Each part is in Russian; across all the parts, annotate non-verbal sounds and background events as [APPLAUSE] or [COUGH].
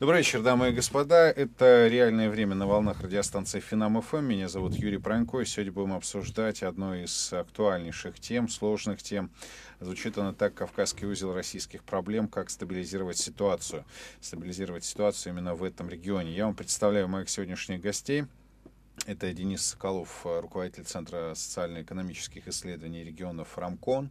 Добрый вечер, дамы и господа. Это «Реальное время» на волнах радиостанции «Финам ФМ». Меня зовут Юрий Пронько, и сегодня будем обсуждать одну из актуальнейших тем, сложных тем. Звучит она так «Кавказский узел российских проблем. Как стабилизировать ситуацию?» Стабилизировать ситуацию именно в этом регионе. Я вам представляю моих сегодняшних гостей. Это Денис Соколов, руководитель Центра социально-экономических исследований регионов «Рамкон».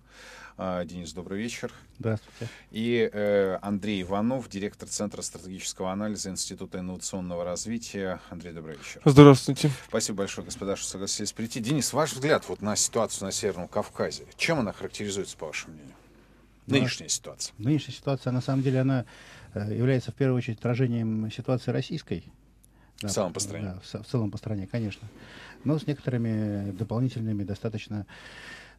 А, Денис, добрый вечер. Здравствуйте. И э, Андрей Иванов, директор Центра стратегического анализа Института инновационного развития. Андрей, добрый вечер. Здравствуйте. Спасибо большое, господа, что согласились прийти. Денис, ваш взгляд вот на ситуацию на Северном Кавказе, чем она характеризуется, по вашему мнению? Ну, Нынешняя Но, ситуация. Нынешняя ситуация, на самом деле, она э, является в первую очередь отражением ситуации российской, да, в целом по стране. Да, в, в целом по стране, конечно. Но с некоторыми дополнительными достаточно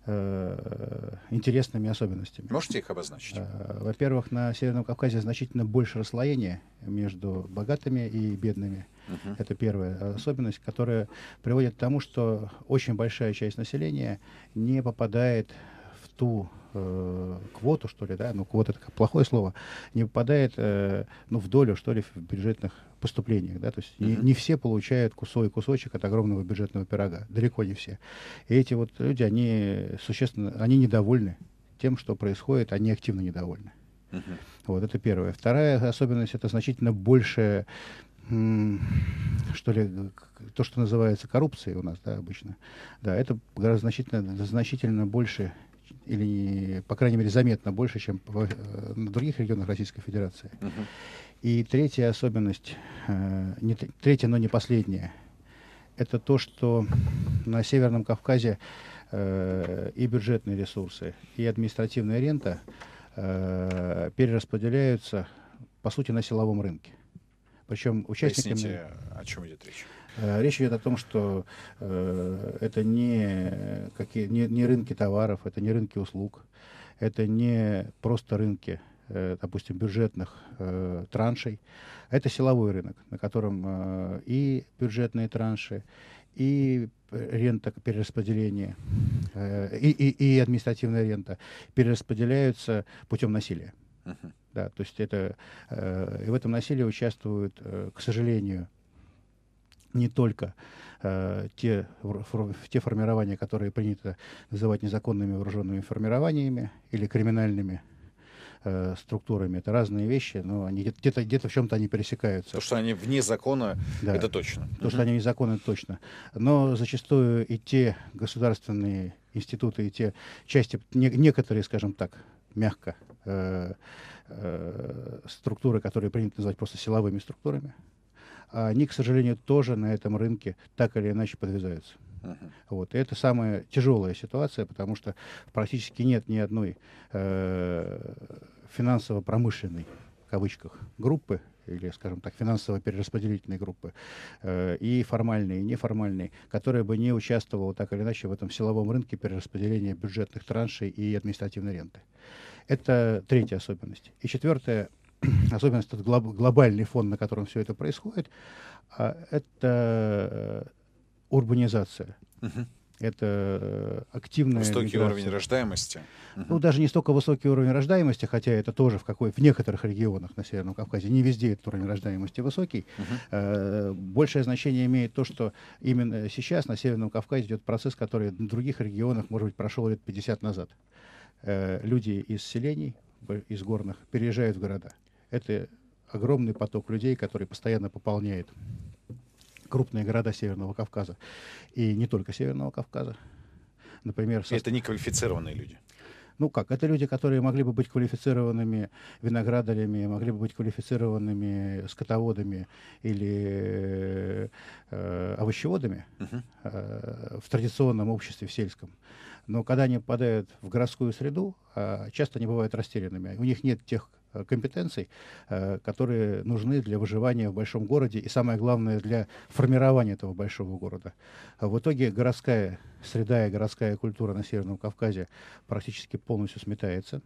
Э, интересными особенностями. Можете их обозначить? Э, во-первых, на Северном Кавказе значительно больше расслоения между богатыми и бедными. Угу. Это первая особенность, которая приводит к тому, что очень большая часть населения не попадает в ту э, квоту, что ли, да, ну, квота это плохое слово, не попадает, э, ну, в долю, что ли, в бюджетных поступлениях. Да? То есть mm-hmm. не, не все получают кусок и кусочек от огромного бюджетного пирога. Далеко не все. И эти вот люди, они существенно, они недовольны тем, что происходит, они активно недовольны. Uh-huh. Вот это первое. Вторая особенность это значительно больше, что ли, то, что называется коррупцией у нас, да, обычно. Да, это гораздо значительно, значительно больше или, по крайней мере, заметно больше, чем в, в э, других регионах Российской Федерации. Uh-huh. И третья особенность, э, не, третья, но не последняя, это то, что на Северном Кавказе э, и бюджетные ресурсы, и административная рента э, перераспределяются, по сути, на силовом рынке. Причем участниками... Поясните, о чем идет речь? Э, речь идет о том, что э, это не, какие, не, не рынки товаров, это не рынки услуг, это не просто рынки, Э, допустим, бюджетных э, траншей. Это силовой рынок, на котором э, и бюджетные транши, и рента перераспределения, э, и, и, и административная рента перераспределяются путем насилия. Uh-huh. Да, то есть это, э, и в этом насилии участвуют, э, к сожалению, не только э, те, фор, те формирования, которые принято называть незаконными вооруженными формированиями или криминальными э, структурами. Это разные вещи, но они где-то где в чем-то они пересекаются. То, что они вне закона, да. это точно. То, что они вне закона, это точно. Но зачастую и те государственные институты, и те части, не, некоторые, скажем так, мягко, э, э, структуры, которые принято называть просто силовыми структурами, они, к сожалению, тоже на этом рынке так или иначе подвязаются. Uh-huh. Вот. И это самая тяжелая ситуация, потому что практически нет ни одной э, финансово-промышленной, в кавычках, группы, или, скажем так, финансово-перераспределительной группы, э, и формальной, и неформальной, которая бы не участвовала так или иначе в этом силовом рынке перераспределения бюджетных траншей и административной ренты. Это третья особенность. И четвертая [CLEARS THROAT] особенность, этот глоб, глобальный фон, на котором все это происходит, а, э, это урбанизация. Это э, активная Высокий миграция. уровень рождаемости. Угу. Ну, даже не столько высокий уровень рождаемости, хотя это тоже в, какой, в некоторых регионах на Северном Кавказе, не везде этот уровень рождаемости высокий. Угу. Э, большее значение имеет то, что именно сейчас на Северном Кавказе идет процесс, который в других регионах, может быть, прошел лет 50 назад. Э, люди из селений, из горных, переезжают в города. Это огромный поток людей, который постоянно пополняет крупные города Северного Кавказа. И не только Северного Кавказа. Например, со... Это неквалифицированные люди. Ну как, это люди, которые могли бы быть квалифицированными виноградарями, могли бы быть квалифицированными скотоводами или э, э овощеводами э, в традиционном обществе, в сельском. Но когда они попадают в городскую среду, э, часто они бывают растерянными. У них нет тех Э, компетенций, э, которые нужны для выживания в большом городе и, самое главное, для формирования этого большого города. А в итоге городская среда и городская культура на Северном Кавказе практически полностью сметается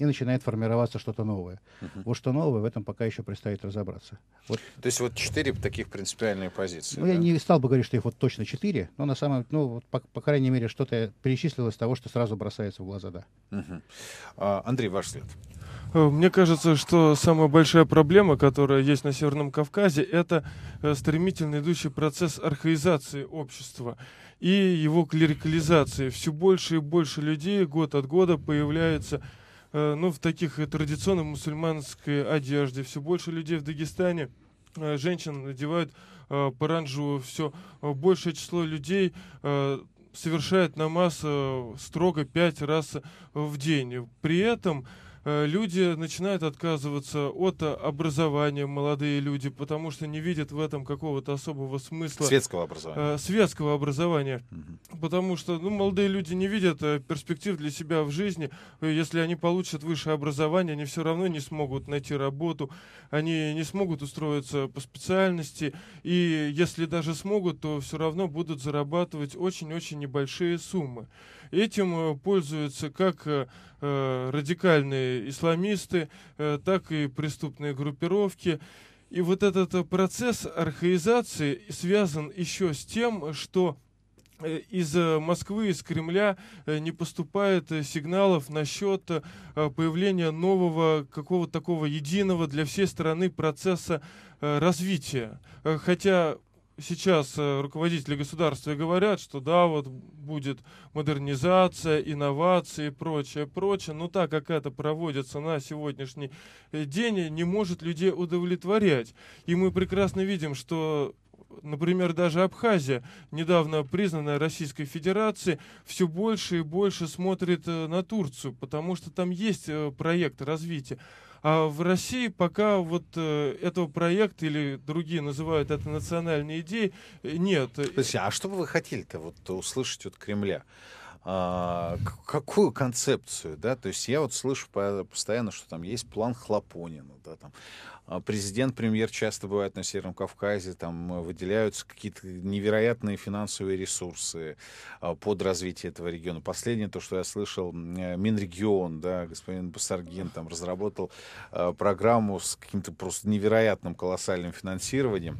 и начинает формироваться что-то новое. Угу. Вот что новое, в этом пока еще предстоит разобраться. Вот. То есть вот четыре таких принципиальные позиции. Ну, да? я не стал бы говорить, что их вот точно четыре, но на самом ну, вот, по, по крайней мере, что-то перечислилось того, что сразу бросается в глаза, да. Угу. А, Андрей, ваш след. Э, мне кажется, что самая большая проблема, которая есть на Северном Кавказе, это э, стремительно идущий процесс архаизации общества и его клерикализации. Все больше и больше людей год от года появляются, э, ну, в таких традиционно мусульманской одежде. Все больше людей в Дагестане, женщин надевают паранджу, все большее число людей совершает намаз строго пять раз в день. При этом Э, люди начинают отказываться от э, образования, молодые люди, потому что не видят в этом какого-то особого смысла. Светского образования. Э, светского образования. Угу. Потому что ну, молодые люди не видят э, перспектив для себя в жизни. Если они получат высшее образование, они все равно не смогут найти работу, они не смогут устроиться по специальности. И если даже смогут, то все равно будут зарабатывать очень-очень небольшие суммы. Этим э, пользуются как э, э, радикальные исламисты, так и преступные группировки. И вот этот процесс архаизации связан еще с тем, что из Москвы, из Кремля не поступает сигналов насчет появления нового какого-то такого единого для всей страны процесса развития. Хотя сейчас э, руководители государства говорят, что да, вот будет модернизация, инновации и прочее, прочее, но так как это проводится на сегодняшний э, день, э, не может людей удовлетворять. И мы прекрасно видим, что Например, даже Абхазия, недавно признанная Российской Федерацией, все больше и больше смотрит на Турцию, потому что там есть проект развития. А в России пока вот э, этого проекта или другие называют это национальной идеей, нет. Подождите, а что бы вы хотели-то вот услышать от Кремля? а, какую концепцию, да, то есть я вот слышу постоянно, что там есть план Хлопонина, да, там а президент, премьер часто бывает на Северном Кавказе, там э, выделяются какие-то невероятные финансовые ресурсы а, под развитие этого региона. Последнее, то, что я слышал, э, Минрегион, да, господин Басаргин там разработал а, программу с каким-то просто невероятным колоссальным финансированием.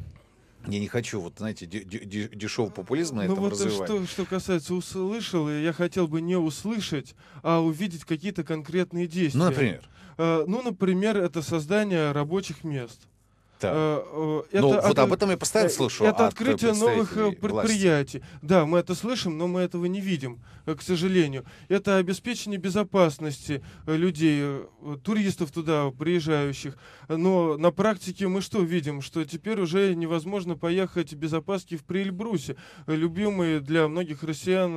Я не хочу, вот, знаете, дешевый популизм на ну, этом вот развивать. Что, что касается услышал, я хотел бы не услышать, а увидеть какие-то конкретные действия. Ну, например? Э, ну, например, это создание рабочих мест. Э, да. Э, ну, это ну, от... вот об этом я постоянно э, слышу. Это открытие новых предприятий. Власти. Да, мы это слышим, но мы этого не видим, к сожалению. Это обеспечение безопасности людей, туристов туда приезжающих. Но на практике мы что видим? Что теперь уже невозможно поехать без опаски в Прильбрусе, любимый для многих россиян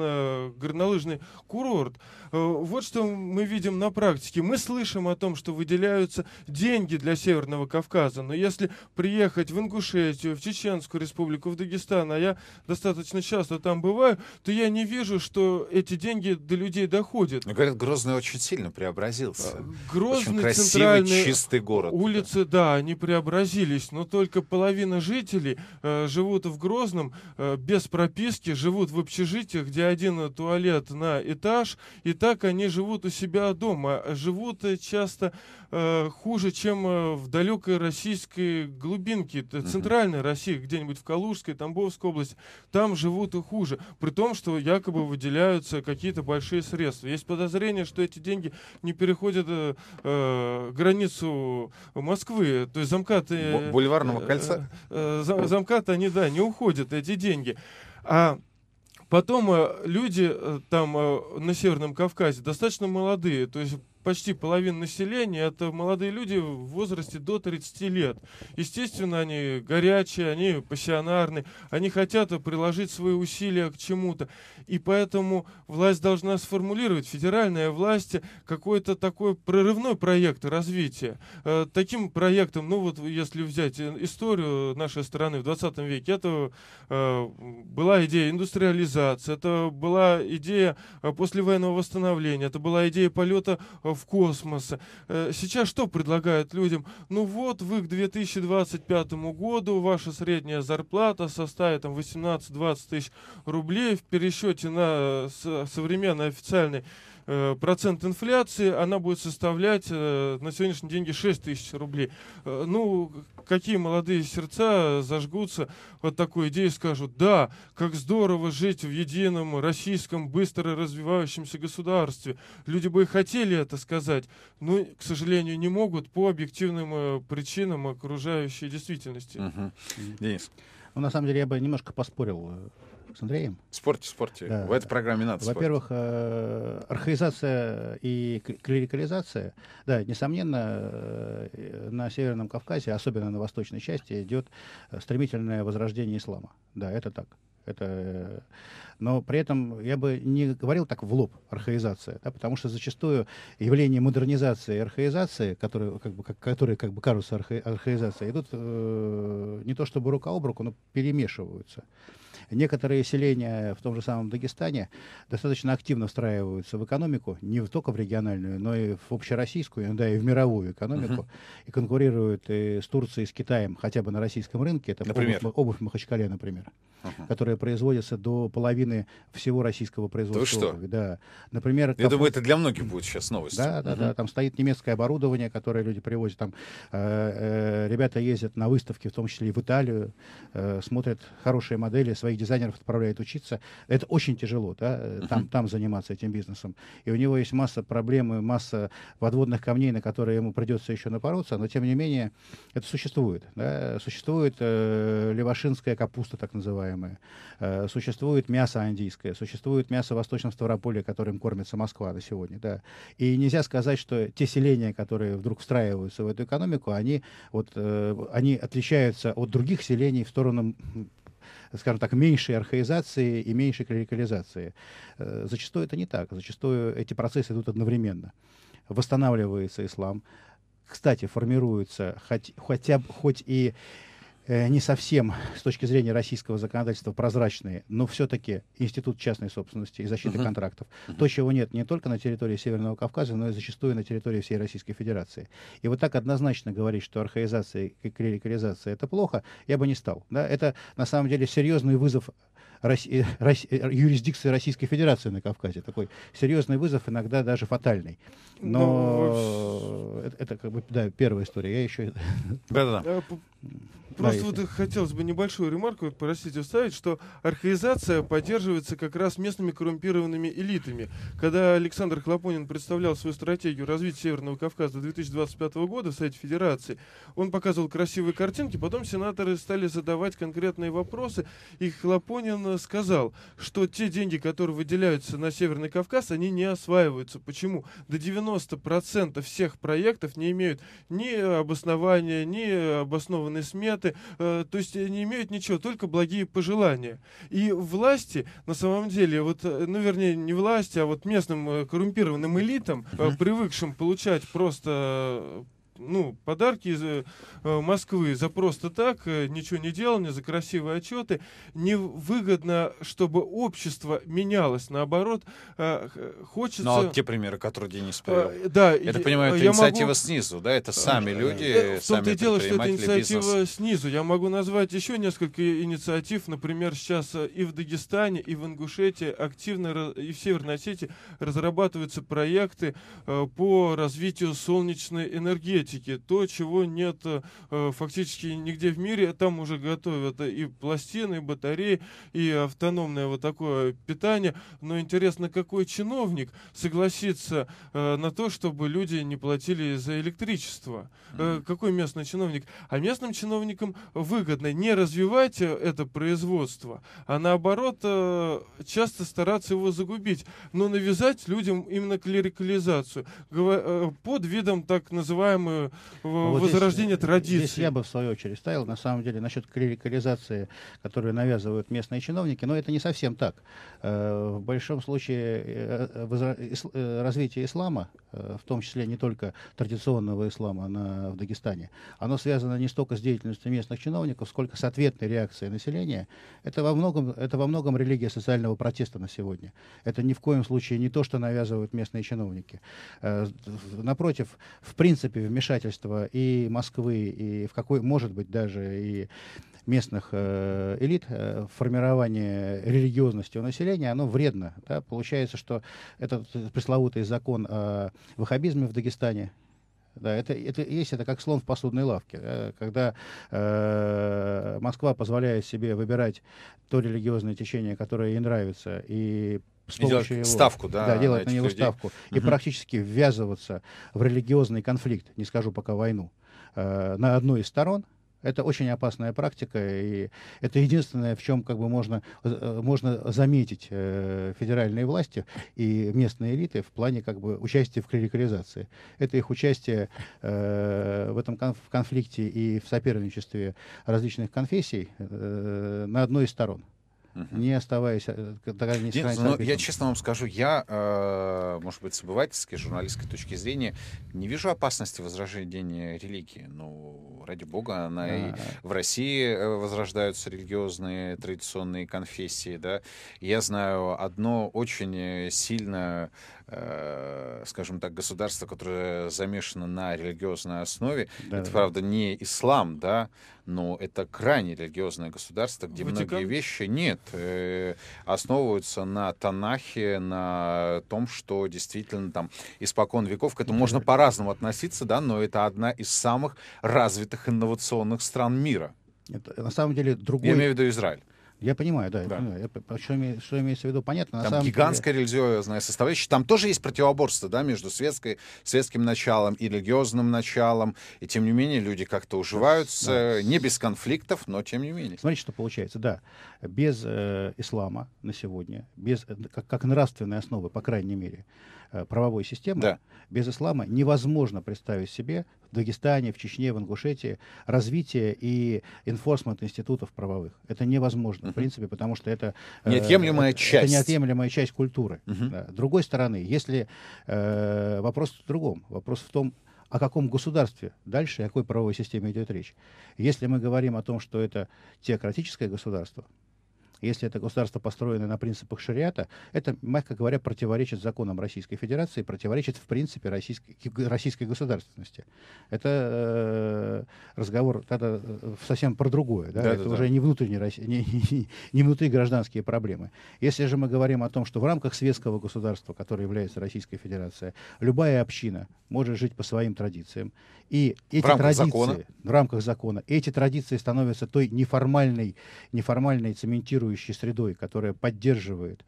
горнолыжный курорт. Вот что мы видим на практике. Мы слышим о том, что выделяются деньги для Северного Кавказа, но если приехать в Ингушетию, в Чеченскую республику, в Дагестан, а я достаточно часто там бываю, то я не вижу, что эти деньги до людей доходят. Но, ну, говорят, Грозный очень сильно преобразился. А, Грозный, очень красивый, центральный, чистый город. Улицы, да, они преобразились, но только половина жителей э, живут в Грозном э, без прописки, живут в общежитиях, где один туалет на этаж, и так они живут у себя дома, живут э, часто Э, хуже, чем э, в далекой российской глубинке, центральной России, где-нибудь в Калужской, Тамбовской области. Там живут и хуже, при том, что якобы выделяются какие-то большие средства. Есть подозрение, что эти деньги не переходят э, э границу Москвы, то есть замкаты... Бульварного кольца? Э, э, замкаты, они, да, не уходят, эти деньги. А Потом люди там на Северном Кавказе достаточно молодые, то есть почти половина населения, это молодые люди в возрасте до 30 лет. Естественно, они горячие, они пассионарны, они хотят приложить свои усилия к чему-то. И поэтому власть должна сформулировать, федеральная власть, какой-то такой прорывной проект развития. Э, таким проектом, ну вот если взять историю нашей страны в 20 веке, это э, была идея индустриализации, это была идея э, послевоенного восстановления, это была идея полета в космос. Э, сейчас что предлагают людям? Ну вот вы к 2025 году ваша средняя зарплата составит там 18-20 тысяч рублей в пересчете на э, современный официальный Э, процент инфляции, она будет составлять э, на сегодняшний день 6 тысяч рублей. Э, ну, какие молодые сердца зажгутся вот такой идеи и скажут, да, как здорово жить в едином российском быстро развивающемся государстве. Люди бы и хотели это сказать, но, к сожалению, не могут по объективным причинам окружающей действительности. Угу. Денис. Ну, на самом деле, я бы немножко поспорил с Андреем. В спорте, в спорте. Да. В этой программе надо Во-первых, э, архаизация и клерикализация, да, несомненно, э, на Северном Кавказе, особенно на восточной части, идет стремительное возрождение ислама. Да, это так. Это э, но при этом я бы не говорил так в лоб архаизация, да, потому что зачастую явление модернизации и архаизации, которые как бы, как, которые, как бы кажутся арха, архаизацией, идут э, не то чтобы рука об руку, но перемешиваются. Некоторые селения в том же самом Дагестане достаточно активно встраиваются в экономику, не только в региональную, но и в общероссийскую, иногда и в мировую экономику, uh-huh. и конкурируют и с Турцией, и с Китаем, хотя бы на российском рынке. Это например? Обувь, обувь Махачкале, например, uh-huh. которая производится до половины половины всего российского производства. Вы что? Да. Например, Я думаю, это для многих будет сейчас новость. Да, да, угу. да. Там стоит немецкое оборудование, которое люди привозят. Там э, э, ребята ездят на выставки, в том числе и в Италию, э, смотрят хорошие модели, своих дизайнеров отправляют учиться. Это очень тяжело, да, э, там, угу. там заниматься этим бизнесом. И у него есть масса проблем, масса подводных камней, на которые ему придется еще напороться, но тем не менее это существует. Да? Существует э, левашинская капуста, так называемая. Э, существует мясо мясо андийское, существует мясо восточного Ставрополя, которым кормится Москва на сегодня. Да. И нельзя сказать, что те селения, которые вдруг встраиваются в эту экономику, они, вот, э, они отличаются от других селений в сторону скажем так, меньшей архаизации и меньшей клерикализации. Э, зачастую это не так. Зачастую эти процессы идут одновременно. Восстанавливается ислам, кстати, формируется хоть, хотя хоть и Э, не совсем с точки зрения российского законодательства прозрачные, но все-таки институт частной собственности и защиты uh-huh. контрактов. Uh-huh. То, чего нет не только на территории Северного Кавказа, но и зачастую на территории всей Российской Федерации. И вот так однозначно говорить, что архаизация и клерикализация это плохо, я бы не стал. Да? Это на самом деле серьезный вызов э, Росси... Росси... Э, юрисдикции Российской Федерации на Кавказе. Такой серьезный вызов, иногда даже фатальный. Но ну, это, это как бы да, первая история. Я еще... Да-да-да. Просто да, вот если... хотелось бы небольшую ремарку, простите, вставить, что архаизация поддерживается как раз местными коррумпированными элитами. Когда Александр Хлопонин представлял свою стратегию развития Северного Кавказа до 2025 года в Совете Федерации, он показывал красивые картинки, потом сенаторы стали задавать конкретные вопросы, и Хлопонин сказал, что те деньги, которые выделяются на Северный Кавказ, они не осваиваются. Почему? До 90% всех проектов не имеют ни обоснования, ни обоснованной сметы, советы, э, то есть не имеют ничего, только благие пожелания. И власти, на самом деле, вот, э, ну, вернее, не власти, а вот местным э, коррумпированным элитам, привыкшим получать просто ну, подарки из э, э, Москвы за просто так, э, ничего не делал делание, за красивые отчеты. Невыгодно, чтобы общество менялось. Наоборот, хочется... Ну, а вот те примеры, которые Денис привел. Э, да. Я так понимаю, это инициатива могу... снизу, да? Это сами да. люди, э, сами -то дело, что это инициатива бизнес. снизу. Я могу назвать еще несколько инициатив. Например, сейчас и в Дагестане, и в Ингушетии активно, и в Северной Осетии разрабатываются проекты по развитию солнечной энергии энергетики, то, чего нет э, э, фактически нигде в мире, там уже готовят и пластины, и батареи, и автономное вот такое питание. Но интересно, какой чиновник согласится э, на то, чтобы люди не платили за электричество? mm Какой местный чиновник? А местным чиновникам выгодно не развивать это производство, а наоборот часто стараться его загубить, но навязать людям именно клерикализацию под видом так называемой Э, ну, вот возрождение здесь, традиций. Здесь я бы, в свою очередь, ставил, на самом деле, насчет клерикализации, которую навязывают местные чиновники, но это не совсем так. Э, в большом случае э, развитие ислама, в том числе не только традиционного ислама на, в Дагестане, оно связано не столько с деятельностью местных чиновников, сколько с ответной реакцией населения. Это во многом, это во многом религия социального протеста на сегодня. Это ни в коем случае не то, что навязывают местные чиновники. Напротив, в принципе, вмешательство вмешательство и Москвы, и в какой, может быть, даже и местных э, элит, э, формирование религиозности у населения, оно вредно. Да? Получается, что этот пресловутый закон о ваххабизме в Дагестане, да, это, это есть это как слон в посудной лавке. Да, когда э, Москва позволяет себе выбирать то религиозное течение, которое ей нравится, и с помощью его... ставку, да, да делать на, на него людей. ставку угу. и практически ввязываться в религиозный конфликт, не скажу пока войну, э, на одной из сторон. Это очень опасная практика, и это единственное, в чем как бы можно, э, можно заметить э, федеральные власти и местные элиты в плане как бы участия в клерикализации. Это их участие э, в этом конф- конфликте и в соперничестве различных конфессий э, на одной из сторон угу. не оставаясь даже э, не Нет, но ну, Я честно вам скажу, я, э, может быть, с обывательской, журналистской точки зрения, не вижу опасности возрождения религии. Ну, ради бога, она да. и а. в России э, возрождаются религиозные традиционные конфессии, да. Я знаю одно очень сильно Э, скажем так, государство, которое замешано на религиозной основе. Да, это, да. правда, не ислам, да, но это крайне религиозное государство, где Ватикан? многие вещи нет, э, основываются на Танахе, на том, что действительно там испокон веков, к этому можно по-разному относиться, да, но это одна из самых развитых инновационных стран мира. Это, на самом деле другой... Я имею в виду Израиль. Я понимаю, да. да. Я понимаю. что, имею что имеется в виду, понятно. Там гигантская деле... религиозная составляющая. Там тоже есть противоборство да, между светской, светским началом и религиозным началом. И тем не менее люди как-то уживаются, да. не без конфликтов, но тем не менее. Смотрите, что получается. Да, без э, ислама на сегодня, без, э, как, как нравственной основы, по крайней мере, Э, правовой системы, да. без ислама невозможно представить себе в Дагестане, в Чечне, в Ингушетии развитие и инфорсмент институтов правовых. Это невозможно, uh-huh. в принципе, потому что это... Э, неотъемлемая это, часть. Это неотъемлемая часть культуры. Uh-huh. Да. С другой стороны, если э, вопрос в другом, вопрос в том, о каком государстве дальше, о какой правовой системе идет речь. Если мы говорим о том, что это теократическое государство, если это государство построено на принципах шариата, это, мягко говоря, противоречит законам Российской Федерации, противоречит, в принципе, российской, российской государственности. Это э, разговор тогда э, совсем про другое. Да? Да, это да, уже да. Не, внутренние, не, не, не внутри гражданские проблемы. Если же мы говорим о том, что в рамках светского государства, которое является Российской Федерацией, любая община может жить по своим традициям, и эти в традиции закона. в рамках закона, эти традиции становятся той неформальной, неформальной цементирующей конкурирующей средой, которая поддерживает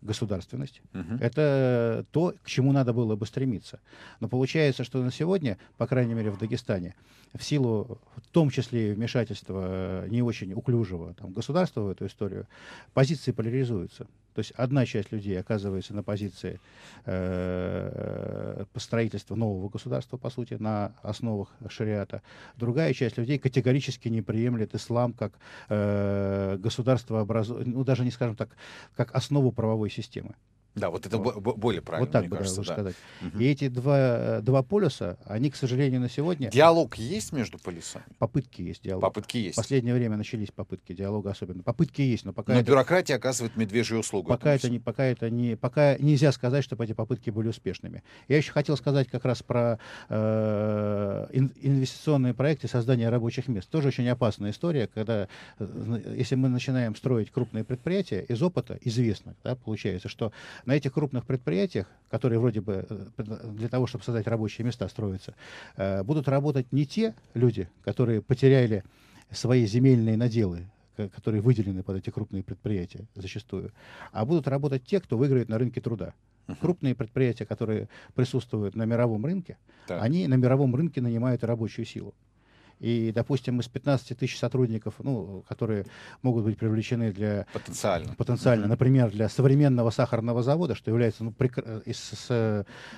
государственность. Uh-huh. Это то, к чему надо было бы стремиться. Но получается, что на сегодня, по крайней мере в Дагестане, в силу в том числе и вмешательства э, не очень уклюжего там, государства в эту историю, позиции поляризуются. То есть одна часть людей оказывается на позиции э, строительства нового государства, по сути, на основах шариата. Другая часть людей категорически не приемлет ислам как э, государство, образу... ну даже не скажем так, как основу правовой системы. Да, вот это вот. более правильно, Вот так мне бы, кажется, да, да. сказать. Угу. И эти два, э, два полюса, они, к сожалению, на сегодня... Диалог есть между полюсами? Попытки есть диалог. Попытки есть. В последнее время начались попытки диалога особенно. Попытки есть, но пока... Но это... бюрократия оказывает медвежью услугу. Пока это, не, пока это не... Пока нельзя сказать, чтобы эти попытки были успешными. Я еще хотел сказать как раз про э, инвестиционные проекты создания рабочих мест. Тоже очень опасная история, когда э, если мы начинаем строить крупные предприятия, из опыта известно, да, получается, что на этих крупных предприятиях, которые вроде бы э, для того, чтобы создать рабочие места, строятся, э, будут работать не те люди, которые потеряли свои земельные наделы, которые выделены под эти крупные предприятия зачастую, а будут работать те, кто выиграет на рынке труда. Uh-huh. Крупные предприятия, которые присутствуют на мировом рынке, так. они на мировом рынке нанимают рабочую силу. И, допустим, из 15 тысяч сотрудников, ну, которые могут быть привлечены для... Потенциально. Потенциально. Например, для современного сахарного завода, что является ну, прик... Э, с, с,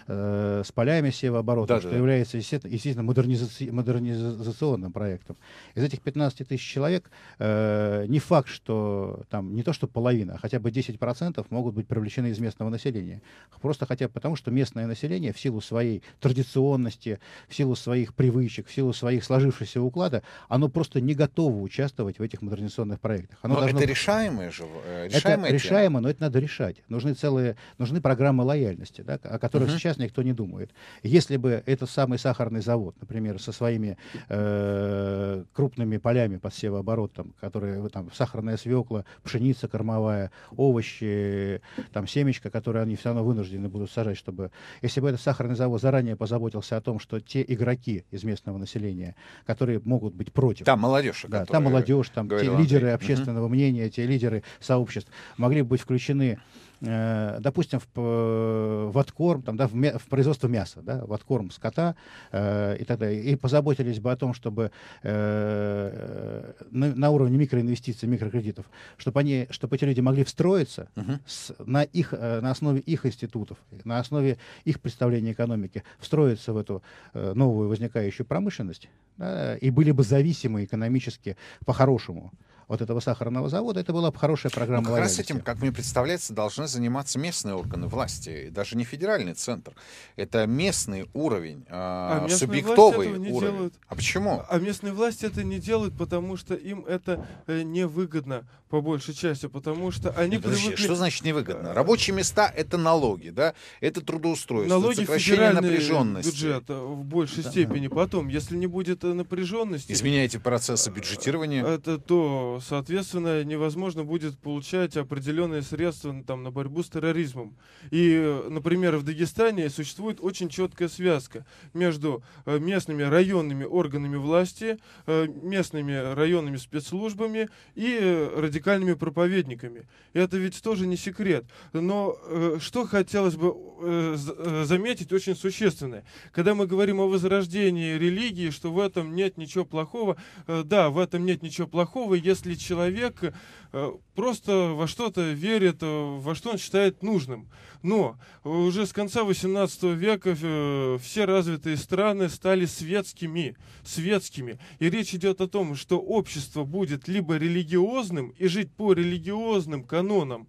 э, с полями севооборота, да, что да. является, естественно, естественно модернизаци... модернизационным проектом. Из этих 15 тысяч человек э, не факт, что там не то, что половина, а хотя бы 10% могут быть привлечены из местного населения. Просто хотя бы потому, что местное население в силу своей традиционности, в силу своих привычек, в силу своих сложившихся всего уклада, оно просто не готово участвовать в этих модернизационных проектах. Оно но должно... это решаемое же, решаемое э, это решаемо, но это надо решать. Нужны целые, нужны программы лояльности, да, о которых uh сейчас никто не думает. Если бы этот самый сахарный завод, например, со своими э, крупными полями под севооборотом, которые там сахарная свекла, пшеница кормовая, овощи, там семечка, которые они все равно вынуждены будут сажать, чтобы... Если бы этот сахарный завод заранее позаботился о том, что те игроки из местного населения, которые которые могут быть против. Там молодежь. Да, там молодежь, там те лидеры общественного мнения, те лидеры сообществ могли бы быть включены э, допустим, в, э, в откорм, там, да, в, мя, в производство мяса, да, в откорм скота э, и так далее, и позаботились бы о том, чтобы э, э, на, на уровне микроинвестиций, микрокредитов, чтобы, они, чтобы эти люди могли встроиться uh-huh. с, на, их, э, на основе их институтов, на основе их представления экономики, встроиться в эту э, новую возникающую промышленность, да, и были бы зависимы экономически по-хорошему вот этого сахарного завода, это была бы хорошая программа ну, как лояльности. раз этим, как мне представляется, должны заниматься местные органы власти, даже не федеральный центр. Это местный уровень, э, а, а субъектовый уровень. Делают. А почему? А местные власти это не делают, потому что им это э, невыгодно по большей части, потому что они Нет, привыкли... Что значит невыгодно? А. Рабочие места — это налоги, да? Это трудоустройство, налоги сокращение напряженности. бюджет в большей да. степени. Потом, если не будет э, напряженности... Изменяете процессы бюджетирования. Это, то, соответственно, невозможно будет получать определенные средства там, на борьбу с терроризмом. И, э, например, в Дагестане существует очень четкая связка между э, местными районными органами власти, местными районными спецслужбами и радикальными уникальными проповедниками. Это ведь тоже не секрет. Но э, что хотелось бы э, э, заметить очень существенное. Когда мы говорим о возрождении религии, что в этом нет ничего плохого, э, да, в этом нет ничего плохого, если человек э, просто во что-то верит, э, во что он считает нужным. Но уже с конца 18 века э, все развитые страны стали светскими. светскими. И речь идет о том, что общество будет либо религиозным и жить по религиозным канонам,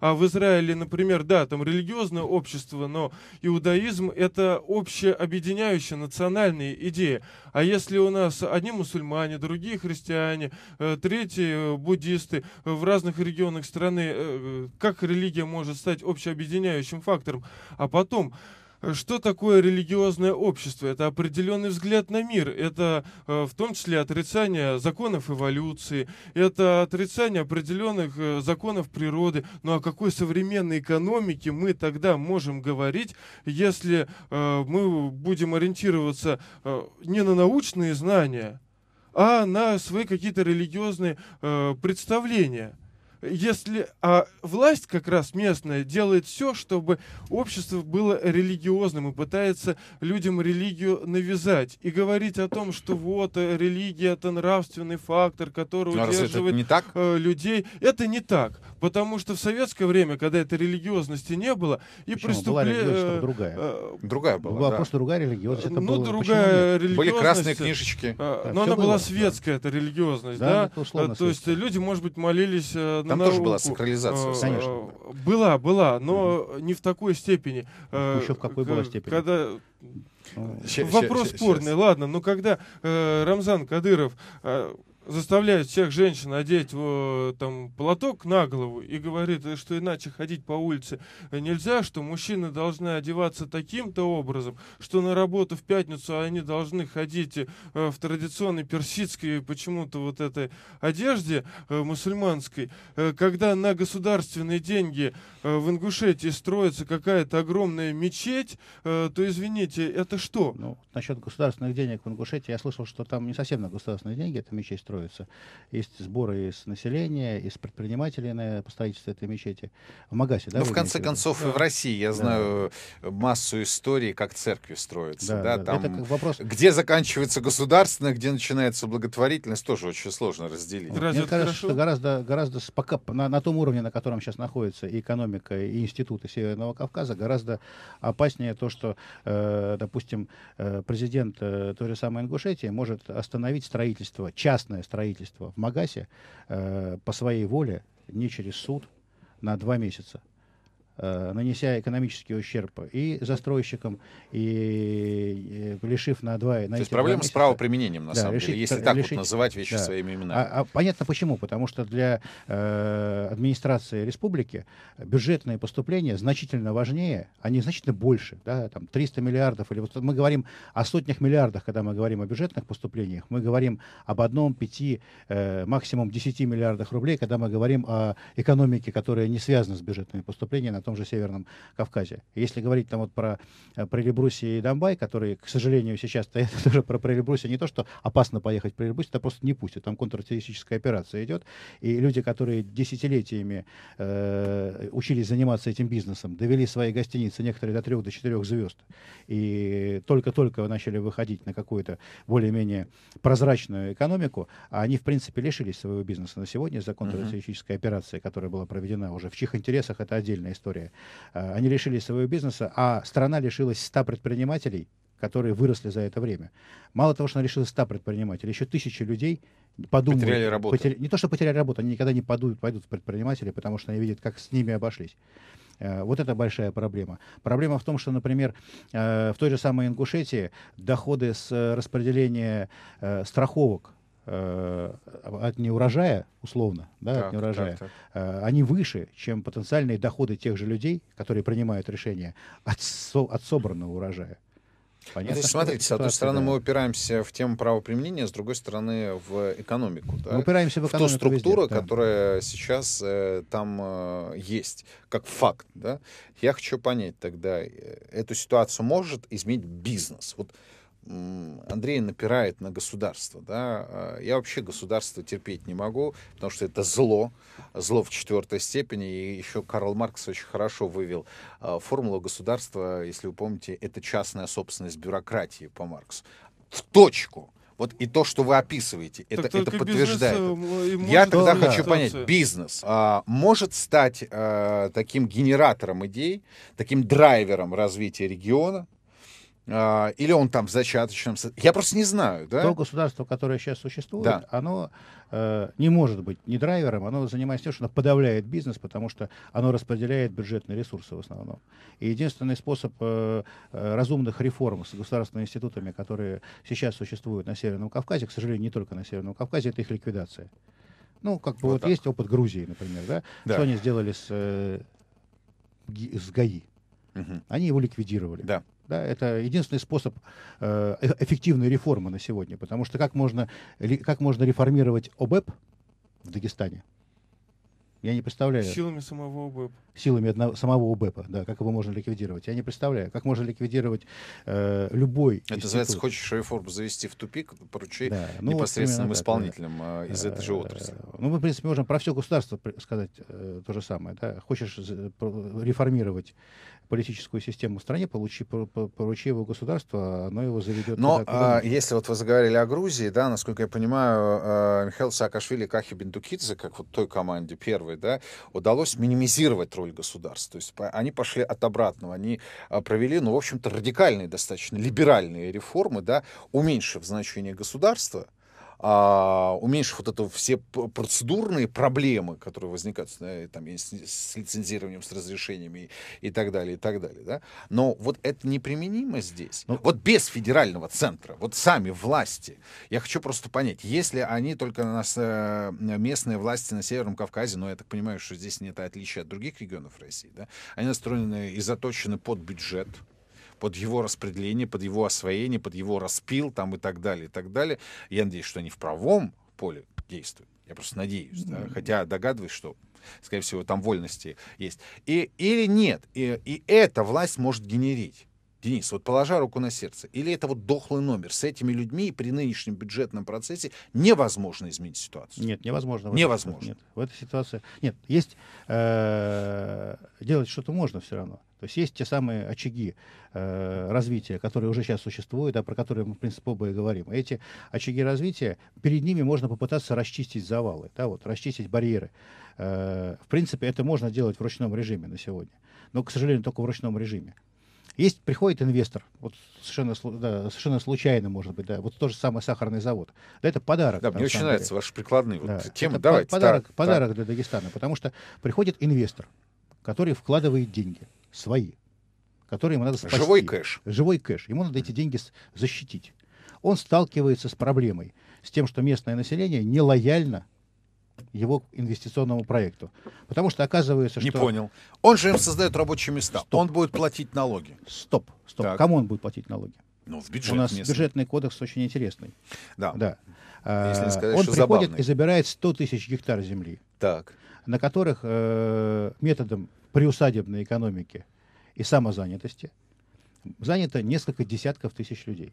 а в Израиле, например, да, там религиозное общество, но иудаизм — это общеобъединяющая национальные идеи. А если у нас одни мусульмане, другие христиане, э, третьи э, буддисты в разных регионах страны, э, как религия может стать общеобъединяющим фактором? А потом, что такое религиозное общество. Это определенный взгляд на мир. Это э, в том числе отрицание законов эволюции. Это отрицание определенных э, законов природы. Ну а какой современной экономике мы тогда можем говорить, если э, мы будем ориентироваться не на научные знания, а на свои какие-то религиозные представления – если а власть как раз местная делает все, чтобы общество было религиозным и пытается людям религию навязать и говорить о том, что вот э, религия это нравственный фактор, который Но удерживает не так? Э, людей, это не так, потому что в советское время, когда этой религиозности не было и преступление э, другая, другая была, была да. просто другая религиозность, это ну было... другая религиозность, были красные книжечки, а, да, но она была, была светская, да. эта религиозность, да, да? то есть люди, может быть, молились там на тоже руку. была сакрализация. Э, конечно. Э, была, была, но угу. не в такой степени. Э, Еще в какой была степени? Когда Вопрос спорный, ладно, но когда э, Рамзан Кадыров э, заставляет всех женщин одеть там платок на голову и говорит, что иначе ходить по улице нельзя, что мужчины должны одеваться таким-то образом, что на работу в пятницу они должны ходить э, в традиционной персидской почему-то вот этой одежде э, мусульманской, э, когда на государственные деньги в Ингушетии строится какая-то огромная мечеть, то извините, это что? Ну, насчет государственных денег в Ингушетии я слышал, что там не совсем на государственные деньги эта мечеть строится строятся. Есть сборы из населения, из предпринимателей на строительство этой мечети. В Магасе, да? Ну, в конце концов, да. и в России, я да. знаю, массу историй, как церкви строятся. Да, да, да. Там, Это вопрос... Где заканчивается государственное, где начинается благотворительность, тоже очень сложно разделить. Разве Мне кажется, хорошо? что гораздо, гораздо пока, на, на том уровне, на котором сейчас находится и экономика, и институты Северного Кавказа, гораздо опаснее то, что, э, допустим, э, президент э, той же самой Ингушетии может остановить строительство частное частное строительство в Магасе э, по своей воле, не через суд, на два месяца. Э, нанеся экономический ущерб и застройщикам, и э, лишив на два... На То есть проблема месяца, с правоприменением, на да, самом решить, деле, если так решить, вот называть вещи да. своими именами. А, а, понятно почему. Потому что для э, администрации республики бюджетные поступления значительно важнее, они значительно больше, да, там 300 миллиардов, или вот мы говорим о сотнях миллиардах, когда мы говорим о бюджетных поступлениях, мы говорим об одном, пяти, э, максимум десяти миллиардах рублей, когда мы говорим о экономике, которая не связана с бюджетными поступлениями на том же Северном Кавказе. Если говорить там вот про э, Прелебрусе и Донбай, которые, к сожалению, сейчас стоят [LAUGHS] тоже про Прелебрусе, не то, что опасно поехать в Прелебрусе, это просто не пустят. Там контртеррористическая операция идет, и люди, которые десятилетиями э, учились заниматься этим бизнесом, довели свои гостиницы некоторые до трех, до четырех звезд, и только-только начали выходить на какую-то более-менее прозрачную экономику, а они, в принципе, лишились своего бизнеса. на сегодня за контртеррористической uh-huh. операции, которая была проведена уже в чьих интересах, это отдельная история история. Э, они лишились своего бизнеса, а страна лишилась 100 предпринимателей, которые выросли за это время. Мало того, что она лишилась 100 предпринимателей, еще тысячи людей подумали, Потеряли работу. Потеря... Не то, что потеряли работу, они никогда не пойдут, пойдут в предприниматели, потому что они видят, как с ними обошлись. Э, вот это большая проблема. Проблема в том, что, например, э, в той же самой Ингушетии доходы с распределения страховок э, от неурожая, условно, да, так, от неурожая, так, так. Э, они выше, чем потенциальные доходы тех же людей, которые принимают решения от, со, от собранного урожая. Понятно, ну, то есть, смотрите, с одной стороны, да. мы упираемся в тему правоприменения, с другой стороны, в экономику. Да? Мы упираемся в экономику. В ту структуру, везде, да. которая сейчас э, там э, есть, как факт. Да? Я хочу понять тогда, э, эту ситуацию может изменить бизнес. Вот Андрей напирает на государство. Да? А, я вообще государство терпеть не могу, потому что это зло, зло в четвертой степени. И еще Карл Маркс очень хорошо вывел а, формулу государства, если вы помните, это частная собственность бюрократии по Марксу. В точку. Вот и то, что вы описываете, так это, это подтверждает. Э, э, я тогда да, хочу да. понять, бизнес а, может стать а, таким генератором идей, таким драйвером развития региона, а, или он там в зачаточном Я просто не знаю, да? То государство, которое сейчас существует, да. оно э, не может быть не драйвером, оно занимается тем, что оно подавляет бизнес, потому что оно распределяет бюджетные ресурсы в основном. И единственный способ э, э, разумных реформ с государственными институтами, которые сейчас существуют на Северном Кавказе, к сожалению, не только на Северном Кавказе, это их ликвидация. Ну, как бы вот, вот есть опыт Грузии, например, да? да? Что они сделали с, э, с ГАИ? Угу. Они его ликвидировали. Да. Да, это единственный способ э, э, эффективной реформы на сегодня, потому что как можно, как можно реформировать ОБЭП в Дагестане? Я не представляю. Силами самого ОБЭП. Силами одного, самого ОБЭПа, да, как его можно ликвидировать. Я не представляю, как можно ликвидировать э, любой Это институт. называется, хочешь реформу завести в тупик, поручи да, ну, непосредственным вот исполнителям да, а, из этой же э, отрасли. Ну, мы, в принципе, можем про все государство сказать э, то же самое. Да? Хочешь э, реформировать политическую систему в стране, получи, поручи его государство, оно его заведет. Но туда, а, если вот вы заговорили о Грузии, да, насколько я понимаю, а, Михаил Саакашвили и Кахи Бендукидзе, как вот той команде первой, да, удалось минимизировать роль государства. То есть они пошли от обратного, они а, провели, ну, в общем-то, радикальные достаточно, либеральные реформы, да, уменьшив значение государства, а, уменьшив вот это все процедурные проблемы, которые возникают э, там, с, с лицензированием, с разрешениями и, и так далее, и так далее. Да? Но вот это неприменимо здесь. Ну, вот без федерального центра, вот сами власти, я хочу просто понять, если они только нас, э, местные власти на Северном Кавказе, но я так понимаю, что здесь нет отличия от других регионов России, да? они настроены и заточены под бюджет, под его распределение, под его освоение, под его распил там и так далее, и так далее. Я надеюсь, что они в правом поле действуют. Я просто надеюсь, да? хотя догадываюсь, что, скорее всего, там вольности есть. И, или нет, и, и эта власть может генерить. Денис, вот положа руку на сердце, или это вот дохлый номер, с этими людьми и при нынешнем бюджетном процессе невозможно изменить ситуацию? Нет, невозможно. Невозможно. Нет, в этой ситуации... Нет, есть... Э, делать что-то можно все равно. То есть есть те самые очаги э, развития, которые уже сейчас существуют, да, про которые мы, в принципе, оба и говорим. Эти очаги развития, перед ними можно попытаться расчистить завалы, да, вот, расчистить барьеры. Э, в принципе, это можно делать в ручном режиме на сегодня. Но, к сожалению, только в ручном режиме. Есть, приходит инвестор, вот совершенно, да, совершенно случайно, может быть, да, вот тот же самый сахарный завод. Да, это подарок. Да, мне очень деле. нравятся ваши прикладные да. вот тема. Это Давайте. Подарок, так, подарок так. для Дагестана, потому что приходит инвестор, который вкладывает деньги свои, которые ему надо спасти. Живой кэш. Живой кэш. Ему надо эти деньги защитить. Он сталкивается с проблемой, с тем, что местное население нелояльно его инвестиционному проекту. Потому что оказывается, что... Не понял. Он же им создает рабочие места. Стоп. Он будет платить налоги. Стоп, стоп. Так. Кому он будет платить налоги? Ну, в бюджет У нас местный. бюджетный кодекс очень интересный. Да. да. Если а, сказать, он приходит забавный. и забирает 100 тысяч гектар земли. Так. На которых э, методом приусадебной экономики и самозанятости занято несколько десятков тысяч людей.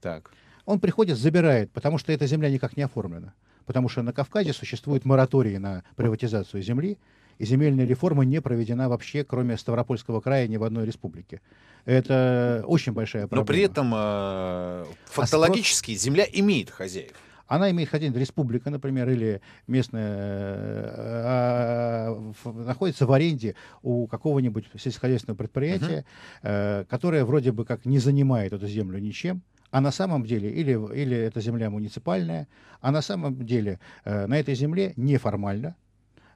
Так. Он приходит, забирает, потому что эта земля никак не оформлена потому что на Кавказе существует мораторий на приватизацию земли, и земельная реформа не проведена вообще, кроме Ставропольского края, ни в одной республике. Это очень большая проблема. Но при этом э, фактологически а спрос... земля имеет хозяев. Она имеет хозяин республика, например, или местная, э, э, находится в аренде у какого-нибудь сельскохозяйственного предприятия, Uh -huh. э, которое вроде бы как не занимает эту землю ничем, а на самом деле или, или эта земля муниципальная, а на самом деле э, на этой земле неформально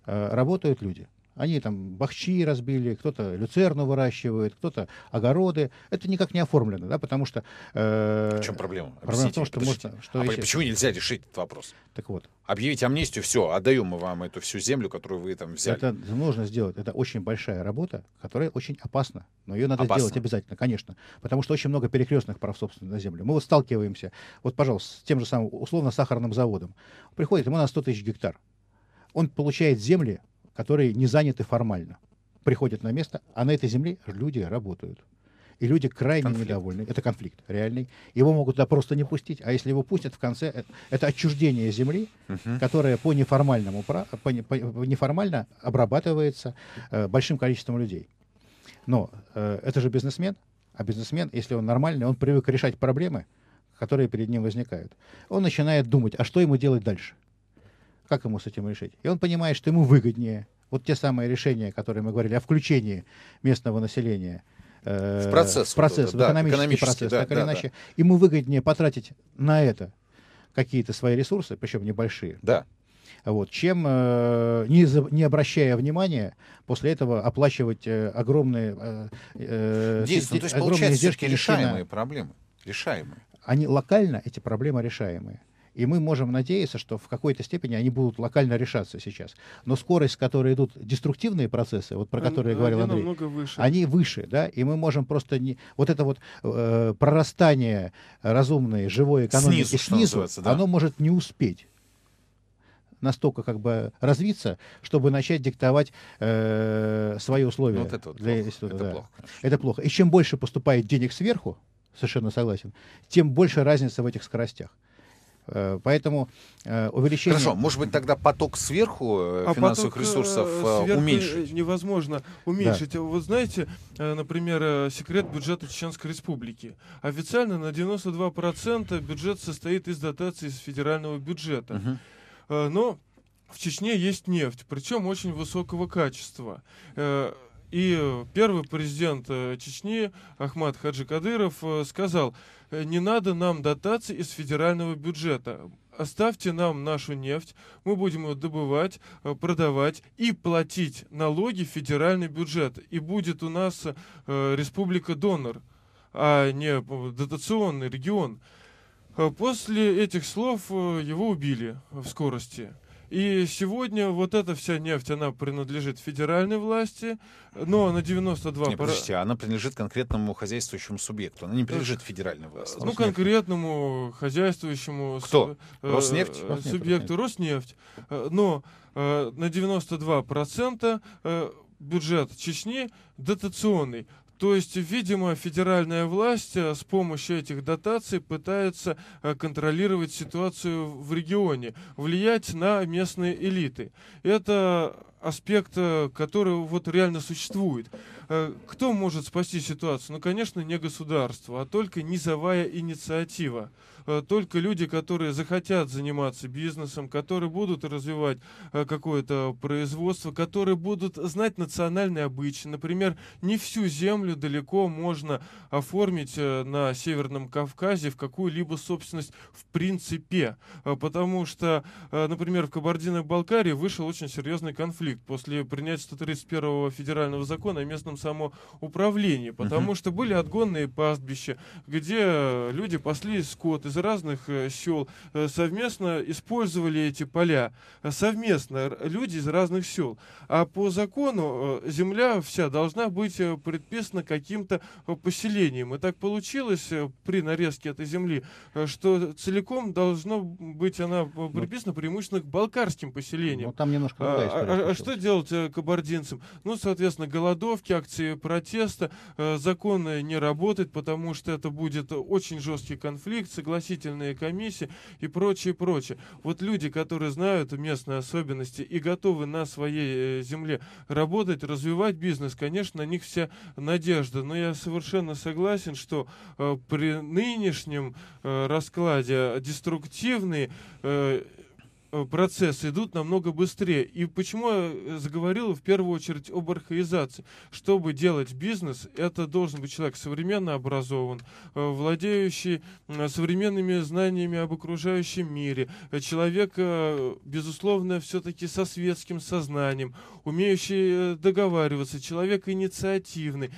э, работают люди. Они там бахчи разбили, кто-то люцерну выращивает, кто-то огороды. Это никак не оформлено, да, потому что... Э, в чем проблема? Объясните, проблема в том, что подождите. можно... Что а есть... почему нельзя решить этот вопрос? Так вот. Объявить амнистию, все, отдаем мы вам эту всю землю, которую вы там взяли. Это можно сделать. Это очень большая работа, которая очень опасна. Но ее надо опасно. сделать обязательно, конечно. Потому что очень много перекрестных прав собственно на землю. Мы вот сталкиваемся, вот, пожалуйста, с тем же самым условно-сахарным заводом. Приходит ему на 100 тысяч гектар. Он получает земли которые не заняты формально, приходят на место, а на этой земле люди работают. И люди крайне конфликт. недовольны. Это конфликт реальный. Его могут да, просто не пустить. А если его пустят, в конце это, отчуждение земли, угу. которое по неформальному по, по, неформально обрабатывается э, большим количеством людей. Но э, это же бизнесмен, а бизнесмен, если он нормальный, он привык решать проблемы, которые перед ним возникают. Он начинает думать, а что ему делать дальше? Как ему с этим решить? И он понимает, что ему выгоднее. Вот те самые решения, которые мы говорили о включении местного населения э, в процесс, в процесс, вот это, в экономический, экономический процесс, да, так или да, иначе. Ему выгоднее потратить на это какие-то свои ресурсы, причем небольшие. Да. Вот, чем э, не, за, не обращая внимания, после этого оплачивать э, огромные, э, э, Здесь, ну, то есть, огромные издержки решаемые на... проблемы. Решаемые. Они локально, эти проблемы решаемые. И мы можем надеяться, что в какой-то степени они будут локально решаться сейчас. Но скорость, с которой идут деструктивные процессы, вот про они, которые говорил Андрей, выше. они выше, да, и мы можем просто не... Вот это вот э, прорастание разумной, живой экономики снизу, снизу да? оно может не успеть настолько как бы развиться, чтобы начать диктовать э, свои условия. вот это вот для плохо. Института, это, да. плохо это плохо. И чем больше поступает денег сверху, совершенно согласен, тем больше разница в этих скоростях. Э, поэтому э, увеличение... Хорошо, может быть тогда поток сверху э, а финансовых поток ресурсов сверху уменьшить? Невозможно уменьшить. Да. Вот знаете, например, секрет бюджета Чеченской Республики. Официально на 92% бюджет состоит из дотаций из федерального бюджета. Угу. Но в Чечне есть нефть, причем очень высокого качества. И э, первый президент э, Чечни Ахмад Хаджи Кадыров э, сказал, не надо нам дотации из федерального бюджета. Оставьте нам нашу нефть, мы будем ее добывать, продавать и платить налоги в федеральный бюджет. И будет у нас республика-донор, а не дотационный регион. После этих слов его убили в скорости. И сегодня вот эта вся нефть, она принадлежит федеральной власти, но на 92... Нет, подождите, она принадлежит конкретному хозяйствующему субъекту, она не принадлежит федеральной власти. Ну, конкретному хозяйствующему... Кто? Э, Роснефть? Роснефть? Субъекту Роснефть. Э, но э, на 92% бюджет Чечни дотационный. То есть, видимо, федеральная власть э, с помощью этих дотаций пытается э, контролировать ситуацию в регионе, влиять на местные элиты. Это аспект, э, который вот реально существует. Э, кто может спасти ситуацию? Ну, конечно, не государство, а только низовая инициатива. Э, только люди, которые захотят заниматься бизнесом, которые будут развивать э, какое-то производство, которые будут знать национальные обычаи. Например, не всю землю далеко можно оформить на Северном Кавказе в какую-либо собственность в принципе. Потому что, например, в Кабардино-Балкарии вышел очень серьезный конфликт после принятия 131 го федерального закона о местном само управление, потому что были отгонные пастбища, где э, люди пасли скот из разных э, сел, э, совместно использовали эти поля, совместно люди из разных сел. А по закону земля вся должна быть предписана каким-то поселением. И так получилось при нарезке этой земли, что целиком должно быть она ну предписана преимущественно к балкарским поселениям. Ну, там немножко а, а, а, а что делать кабардинцам? Ну, соответственно, голодовки, акции протеста. Э, Закон не работает, потому что это будет очень жесткий конфликт, согласительные комиссии и прочее, прочее. Вот люди, которые знают местные особенности и готовы на своей э, земле работать, развивать бизнес, конечно, на них вся надежда. Но я совершенно согласен, что э, при нынешнем раскладе деструктивный Э, процессы идут намного быстрее. И почему я э, заговорил в первую очередь об архаизации? Чтобы делать бизнес, это должен быть человек современно образован, э, владеющий современными знаниями об окружающем мире, человек, безусловно, все-таки со светским сознанием, умеющий договариваться, человек инициативный,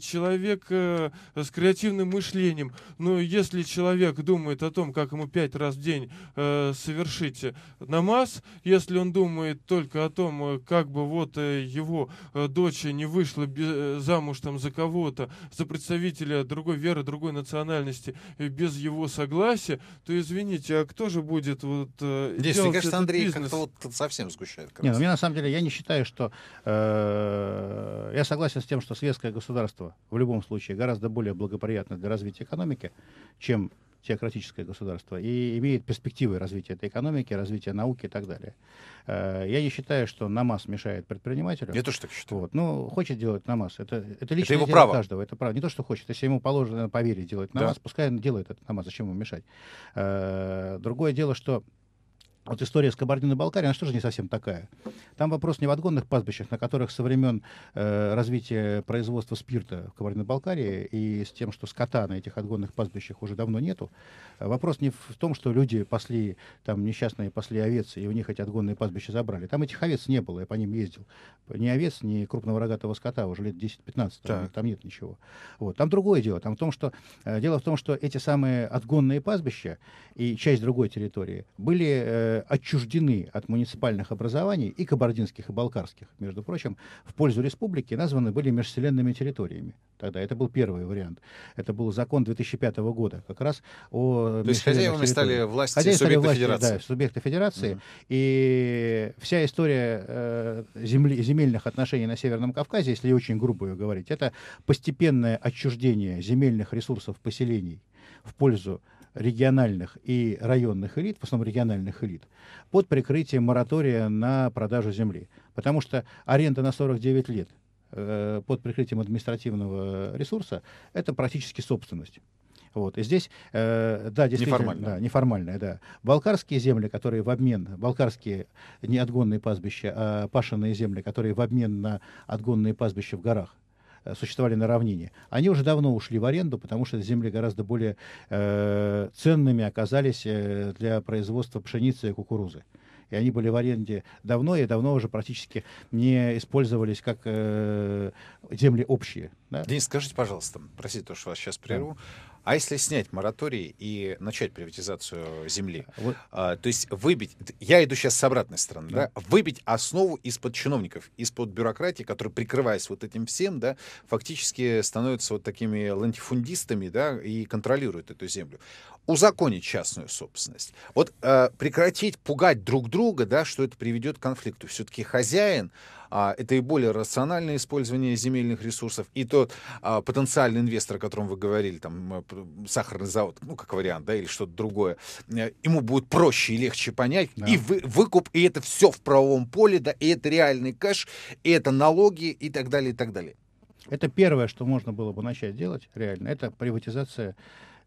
человек с креативным мышлением. Но если человек думает о том, как ему пять раз в день совершить намаз, если он думает только о том, э, как бы вот э, его э, дочь не вышла замуж там за кого-то, за представителя другой веры, другой национальности, без его согласия, то извините, а кто же будет вот Здесь, мне кажется, Андрей как-то вот совсем сгущает. Не, ну, мне на самом деле, я не считаю, что... Э, я согласен с тем, что светское государство в любом случае гораздо более благоприятно для развития экономики, чем теократическое государство, и имеет перспективы развития этой экономики, развития развития науки и так далее. Э, я не считаю, что намаз мешает предпринимателю. Я тоже так считаю. Вот. Ну, хочет делать намаз. Это, это личное это его право. каждого. Это право. Не то, что хочет. Если ему положено поверить делать намаз, да. пускай он делает этот намаз. Зачем ему мешать? Э, другое дело, что вот история с Кабардино-Балкарией, она тоже не совсем такая. Там вопрос не в отгонных пастбищах, на которых со времен э, развития производства спирта в Кабардино-Балкарии и с тем, что скота на этих отгонных пастбищах уже давно нету. Э, вопрос не в том, что люди пасли, там несчастные пасли овец, и у них эти отгонные пастбища забрали. Там этих овец не было, я по ним ездил. Ни овец, ни крупного рогатого скота уже лет 10-15, там, там нет ничего. Вот. Там другое дело. Там в том, что, э, дело в том, что эти самые отгонные пастбища и часть другой территории были... Э, Э, отчуждены от муниципальных образований и кабардинских, и балкарских, между прочим, в пользу республики названы были межселенными территориями. Тогда это был первый вариант. Это был закон 2005 года, как раз о... То есть хозяевами стали власти Хозяев субъекта власти, федерации. Да, субъекта федерации. Угу. И вся история э, земли, земельных отношений на Северном Кавказе, если очень грубо ее говорить, это постепенное отчуждение земельных ресурсов поселений в пользу региональных и районных элит, в основном региональных элит, под прикрытием моратория на продажу земли. Потому что аренда на 49 лет э, под прикрытием административного ресурса — это практически собственность. Вот. И здесь, э, да, действительно, неформальная. Да, неформальная, да. Балкарские земли, которые в обмен, балкарские не отгонные пастбища, а пашенные земли, которые в обмен на отгонные пастбища в горах, Э, существовали на равнине, они уже давно ушли в аренду, потому что земли гораздо более э, ценными оказались э, для производства пшеницы и кукурузы и они были в аренде давно, и давно уже практически не использовались как э, земли общие. Да? Денис, скажите, пожалуйста, простите, то, что вас сейчас прерву, да. А если снять мораторий и начать приватизацию земли, а вот. а, то есть выбить, я иду сейчас с обратной стороны, да. Да, выбить основу из-под чиновников, из-под бюрократии, которые, прикрываясь вот этим всем, да, фактически становятся вот такими лантифундистами да, и контролируют эту землю узаконить частную собственность. Вот э, прекратить пугать друг друга, да, что это приведет к конфликту. Все-таки хозяин а, это и более рациональное использование земельных ресурсов, и тот а, потенциальный инвестор, о котором вы говорили, там, э, сахарный завод, ну, как вариант, да, или что-то другое, э, ему будет проще и легче понять, да. и вы, выкуп, и это все в правовом поле, да, и это реальный кэш, и это налоги, и так далее, и так далее. Это первое, что можно было бы начать делать, реально, это приватизация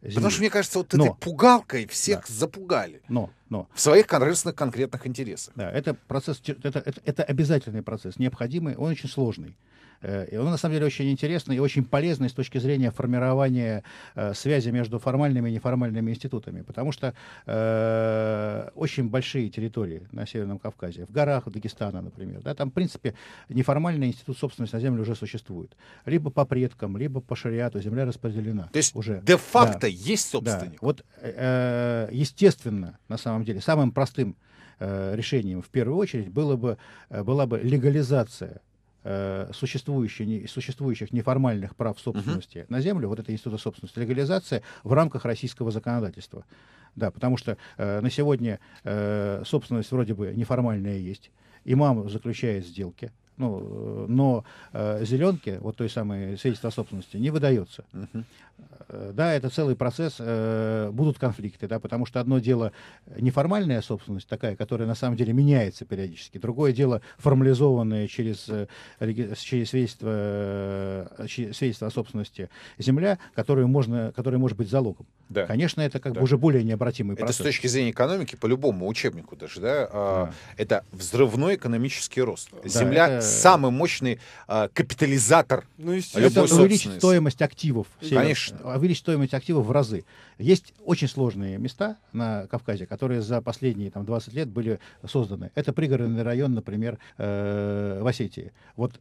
Земли. Потому что, мне кажется, вот но, этой пугалкой всех да. запугали. Но, но. В своих корыстных конкретных интересах. Да, это процесс, это, это, это обязательный процесс, необходимый, он очень сложный. Э, и он, на самом деле, очень интересный и очень полезный с точки зрения формирования э, связи между формальными и неформальными институтами. Потому что э, очень большие территории на Северном Кавказе, в горах Дагестана, например, да, там, в принципе, неформальный институт собственности на землю уже существует. Либо по предкам, либо по шариату земля распределена. То есть уже. де-факто да. есть собственник. Да. Вот, э, естественно, на самом деле, самым простым решением в первую очередь было бы, была бы легализация э, существующих, не, существующих неформальных прав собственности uh-huh. на землю, вот это института собственности, легализация в рамках российского законодательства. Да, потому что э, на сегодня э, собственность вроде бы неформальная есть. Имам заключает сделки, ну, э, но э, зеленки, вот той самой свидетельство о собственности, не выдается. Uh-huh. Э, да, это целый процесс, э, будут конфликты, да, потому что одно дело неформальная собственность, такая, которая на самом деле меняется периодически, другое дело формализованное через, э, через свидетельство, свидетельство о собственности земля, которую можно, которая может быть залогом. Да. Конечно, это как да. бы уже более необратимый это процесс. Это с точки зрения экономики, по любому учебнику даже, да, а, да. это взрывной экономический рост. Да, земля это... самый мощный а, капитализатор ну, любой это увеличит стоимость активов. Конечно увеличить а стоимость активов в разы. Есть очень сложные места на Кавказе, которые за последние там, 20 лет были созданы. Это пригородный район, например, э, в Осетии. Вот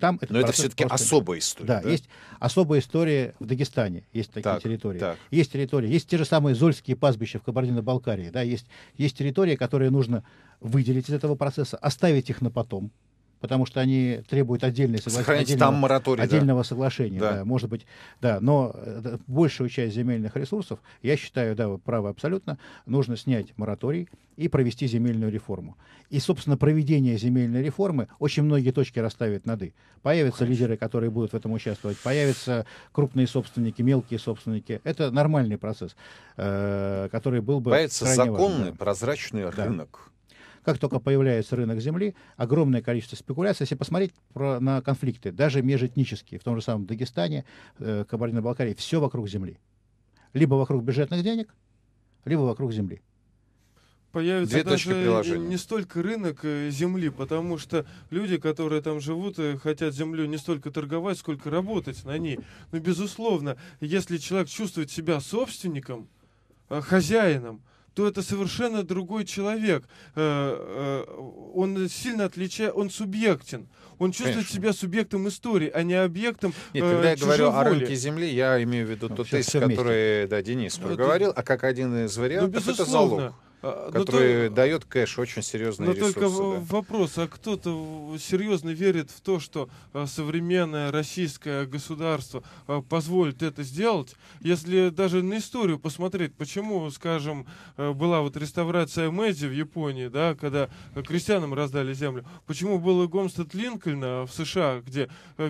там это Но это все-таки просто... особая история. Да, да, есть особая история в Дагестане, есть такие так, территории. Так. Есть территории, есть те же самые зольские пастбища в Кабардино-Балкарии, да, есть, есть территории, которые нужно выделить из этого процесса, оставить их на потом, потому что они требуют отдельной соглашения, отдельного, там мораторий, отдельного да. соглашения. Да. Да, может быть, да, но э, большую часть земельных ресурсов, я считаю, да, вы правы абсолютно, нужно снять мораторий и провести земельную реформу. И, собственно, проведение земельной реформы очень многие точки расставит над «и». Появятся Конечно. лидеры, которые будут в этом участвовать, появятся крупные собственники, мелкие собственники. Это нормальный процесс, э, который был бы... Появится законный, важен, да. прозрачный да. рынок как только появляется рынок земли, огромное количество спекуляций. Если посмотреть про, на конфликты, даже межэтнические, в том же самом Дагестане, э, Кабардино-Балкарии, все вокруг земли. Либо вокруг бюджетных денег, либо вокруг земли появится Две даже приложения. не столько рынок э, земли, потому что люди, которые там живут, э, хотят землю не столько торговать, сколько работать на ней. Но, ну, безусловно, если человек чувствует себя собственником, э, хозяином, то это совершенно другой человек. Э, э, он сильно отличает, он субъектен. Он чувствует Конечно. себя субъектом истории, а не объектом Нет, э, когда я говорю воли. о рынке земли, я имею в виду ну, тот тезис, который да, Денис проговорил, а как один из ну, вариантов, ну, это залог. А, ну, который то, дает кэш очень серьезные но ресурсы. только да. вопрос, а кто-то серьезно верит в то, что а, современное российское государство а, позволит это сделать? Если даже на историю посмотреть, почему, скажем, была вот реставрация Мэйдзи в Японии, да, когда крестьянам раздали землю, почему был Гомстед Линкольна в США, где угу.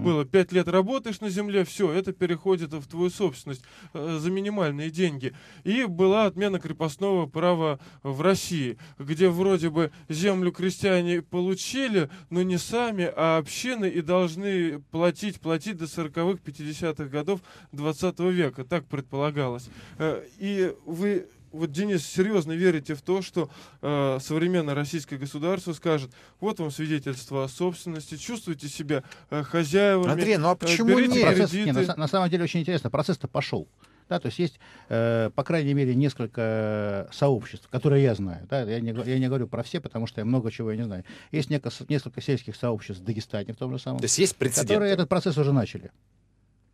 было пять лет работаешь на земле, все, это переходит в твою собственность за минимальные деньги. И была отмена крепостного права права в России, где вроде бы землю крестьяне получили, но не сами, а общины и должны платить, платить до 40-х, 50-х годов 20 -го века, так предполагалось. Э, и вы вот, Денис, серьезно верите в то, что э, современное российское государство скажет, вот вам свидетельство о собственности, чувствуйте себя э, хозяевами. Андрей, ну а э, почему э, нет? Процесс, нет на, на самом деле очень интересно, процесс-то пошел. Да, то есть есть, э, по крайней мере, несколько э, сообществ, которые я знаю. Да, я, не, я не говорю про все, потому что я много чего я не знаю. Есть неко, несколько сельских сообществ в Дагестане в том же самом. То есть есть прецеденты. Которые этот процесс уже начали.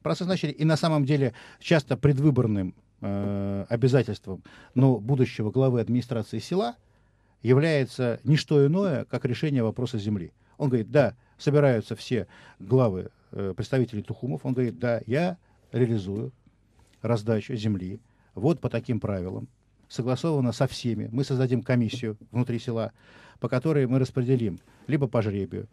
Процесс начали, и на самом деле часто предвыборным э, обязательством но будущего главы администрации села является не что иное, как решение вопроса земли. Он говорит, да, собираются все главы, э, представители Тухумов. Он говорит, да, я реализую раздача земли вот по таким правилам, согласовано со всеми. Мы создадим комиссию внутри села, по которой мы распределим либо по жребию,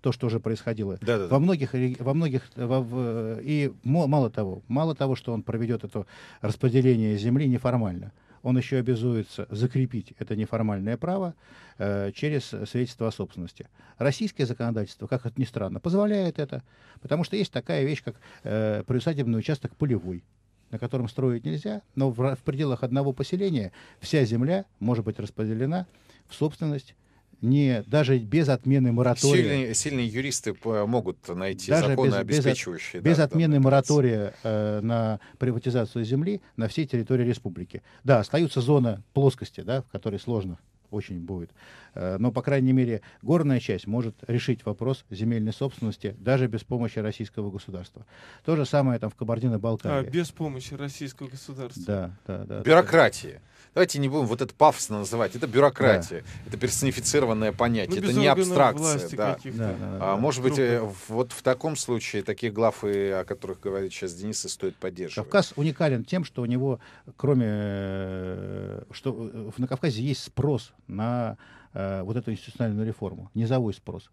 то, что уже происходило. Да, да, во многих, во многих, во, в, и мало того, мало того, что он проведет это распределение земли неформально, он еще обязуется закрепить это неформальное право э, через свидетельство о собственности. Российское законодательство, как это ни странно, позволяет это, потому что есть такая вещь, как э, приусадебный участок полевой на котором строить нельзя, но в, в пределах одного поселения вся земля может быть распределена в собственность не даже без отмены моратория. Сильные, сильные юристы э, могут найти даже законы, без, обеспечивающие. Без, да, без отмены да, моратория э, на приватизацию земли на всей территории республики. Да, остаются зоны плоскости, да, в которой сложно очень будет. Э, но, по крайней мере, горная часть может решить вопрос земельной собственности даже без помощи российского государства. То же самое там в Кабардино-Балкарии. А, без помощи российского государства. Да, да, да. Бюрократия. Давайте не будем вот это пафосно называть. Это бюрократия. Да. Это персонифицированное понятие. Ну, это не абстракция. Да. Да, да, да, а, да, может да. быть, Другой. Э, вот в таком случае такие главы, о которых говорит сейчас Денис, и стоит поддерживать. Кавказ уникален тем, что у него, кроме... Э, что На Кавказе есть спрос на э, вот эту институциональную реформу, низовой спрос.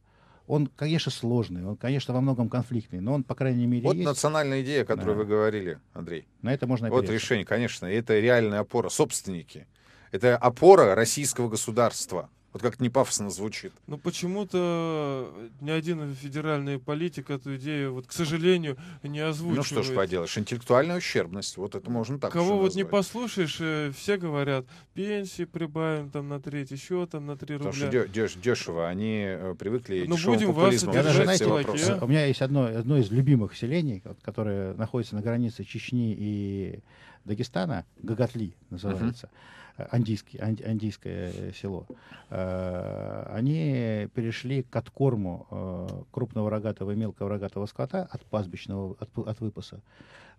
Он, конечно, сложный, он, конечно, во многом конфликтный, но он, по крайней мере, вот есть. национальная идея, о которой да. вы говорили, Андрей. На это можно опереться. Вот решение, конечно, это реальная опора, собственники. Это опора российского государства. Вот как не пафосно звучит. Ну почему-то э, ни один федеральный политик эту идею, вот, к сожалению, не озвучивает. Ну что ж поделаешь, интеллектуальная ущербность, вот это можно так Кого вот не послушаешь, э, все говорят, пенсии прибавим там на треть, еще там на три рубля. Потому что деш дешево, они э, привыкли ну, будем вас я даже, знаете, вопросы. А? У меня есть одно, одно из любимых селений, которое находится на границе Чечни и Дагестана, Гагатли называется. Uh -huh андийский, андийское село, э, они перешли к откорму э, крупного рогатого и мелкого рогатого скота от пастбищного, от, от выпаса,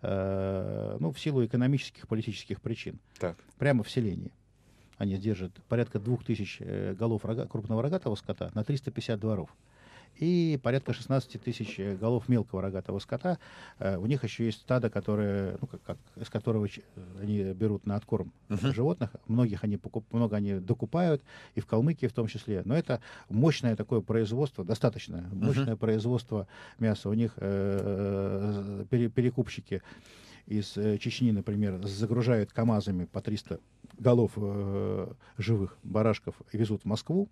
э, ну, в силу экономических, политических причин. Так. Прямо в селении они держат порядка двух тысяч голов рога, крупного рогатого скота на 350 дворов и порядка 16 тысяч э, голов мелкого рогатого скота. Э, у них еще есть стадо, которое, ну, как, как, из которого э, они берут на откорм uh-huh. животных. Многих они покуп, много они докупают, и в Калмыкии в том числе. Но это мощное такое производство, достаточно мощное uh-huh. производство мяса. У них э, перекупщики из Чечни, например, загружают КАМАЗами по 300 голов э, живых барашков и везут в Москву.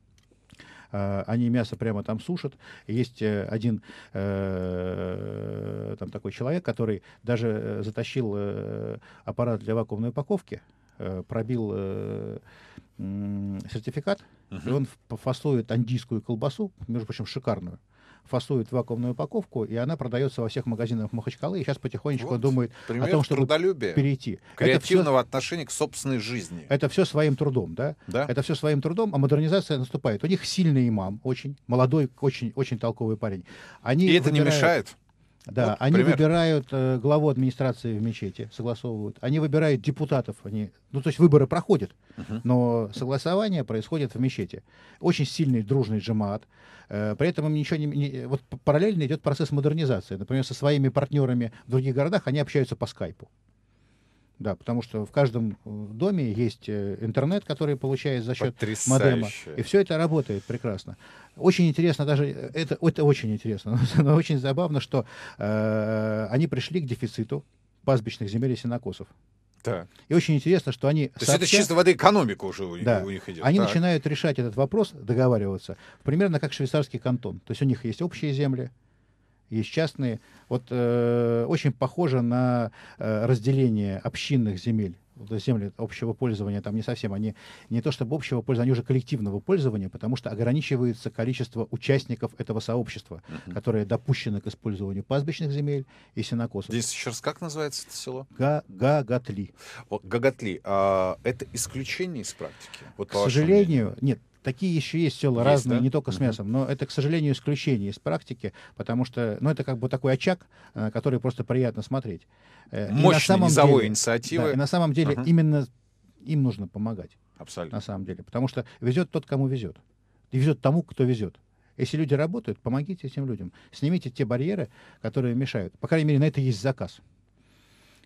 Э, они мясо прямо там сушат. Есть э, один э, там такой человек, который даже затащил аппарат для вакуумной упаковки, пробил сертификат, uh-huh. и он фасует андийскую колбасу, между прочим, шикарную фасует вакуумную упаковку, и она продается во всех магазинах Махачкалы, и сейчас потихонечку вот, думает о том, чтобы перейти. Креативного это все, отношения к собственной жизни. Это все своим трудом, да? да? Это все своим трудом, а модернизация наступает. У них сильный имам, очень молодой, очень, очень толковый парень. Они и это выбирают... не мешает? Да, вот, они пример. выбирают э, главу администрации в мечети, согласовывают. Они выбирают депутатов, они, ну то есть выборы проходят, uh-huh. но согласование происходит в мечети. Очень сильный дружный джамаат. Э, при этом им ничего не, не, вот параллельно идет процесс модернизации. Например, со своими партнерами в других городах они общаются по скайпу. Да, потому что в каждом э, доме есть э, интернет, который получает за счет модема. И все это работает прекрасно. Очень интересно, даже э, это, это очень интересно, но очень забавно, что э, они пришли к дефициту пастбищных земель и сенокосов. Так. И очень интересно, что они... То сообща... есть это чисто воды экономика уже у, да. у них идет. Они так. начинают решать этот вопрос, договариваться, примерно как швейцарский кантон. То есть у них есть общие земли, есть частные. Вот э, очень похоже на э, разделение общинных земель земли общего пользования, там не совсем, они не то чтобы общего пользования, они уже коллективного пользования, потому что ограничивается количество участников этого сообщества, uh-huh. которые допущены к использованию пастбищных земель и сенокосов. Здесь еще раз как называется это село? Га Гагатли. О, Гагатли. А это исключение из практики? Вот к сожалению, мнению? нет, Такие еще есть села есть, разные, да? не только uh -huh. с мясом, но это, к сожалению, исключение из практики, потому что, ну, это как бы такой очаг, э, который просто приятно смотреть. Э, Мощная низовая деле, инициатива. Да, и на самом деле uh-huh. именно им нужно помогать. Абсолютно. На самом деле, потому что везет тот, кому везет. И везет тому, кто везет. Если люди работают, помогите этим людям. Снимите те барьеры, которые мешают. По крайней мере, на это есть заказ.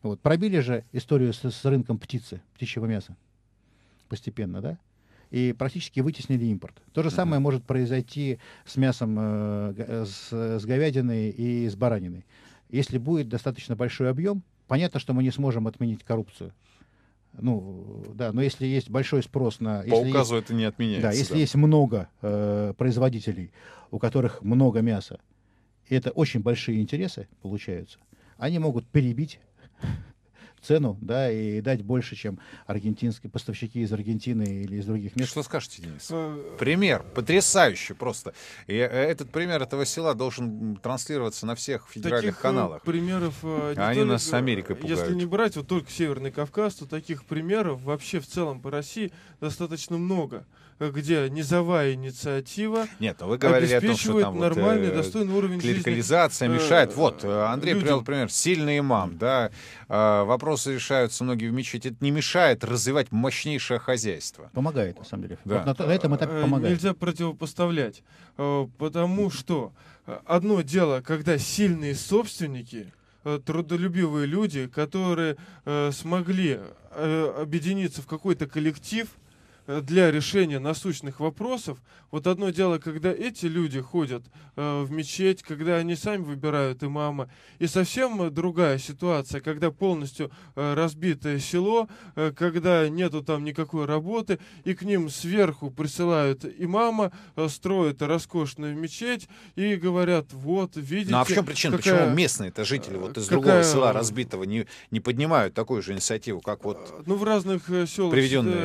Вот. Пробили же историю с, с рынком птицы, птичьего мяса. Постепенно, да? и практически вытеснили импорт. То же самое uh-huh. может произойти с мясом, э, э, с, с говядиной и с бараниной. Если будет достаточно большой объем, понятно, что мы не сможем отменить коррупцию. Ну, да, но если есть большой спрос на... По указу есть, это не отменяется. Да, если да. есть много э, производителей, у которых много мяса, и это очень большие интересы получаются, они могут перебить цену, да, и дать больше, чем аргентинские поставщики из Аргентины или из других мест. Что скажете, Денис? Э, пример потрясающий просто. И э, этот пример этого села должен транслироваться на всех федеральных таких э, каналах. примеров... Они нас с Америкой пугают. Если не брать вот только Северный Кавказ, то таких примеров вообще в целом по России достаточно много где низовая инициатива Нет, а вы говорили о том, что там нормальный, вот, э, достойный уровень клерикализация жизни. мешает. Вот, Андрей людям. привел пример. Сильный имам, да. А, вопрос вопросы решаются многие в мечети, это не мешает развивать мощнейшее хозяйство. Помогает, на самом деле. Да. Вот на, этом этапе э, помогает. Нельзя противопоставлять, э, потому что э, одно дело, когда сильные собственники трудолюбивые люди, которые смогли объединиться в какой-то коллектив, Э, для решения насущных вопросов. Вот одно дело, когда эти люди ходят э, в мечеть, когда они сами выбирают имама, и совсем другая ситуация, когда полностью э, разбитое село, э, когда нету там никакой работы, и к ним сверху присылают имама, э, строят роскошную мечеть и говорят, вот, видите... Ну а в чем причина, какая, почему местные-то э, жители вот из какая, другого села разбитого не, не поднимают такую же инициативу, как вот... Ну в разных э, селах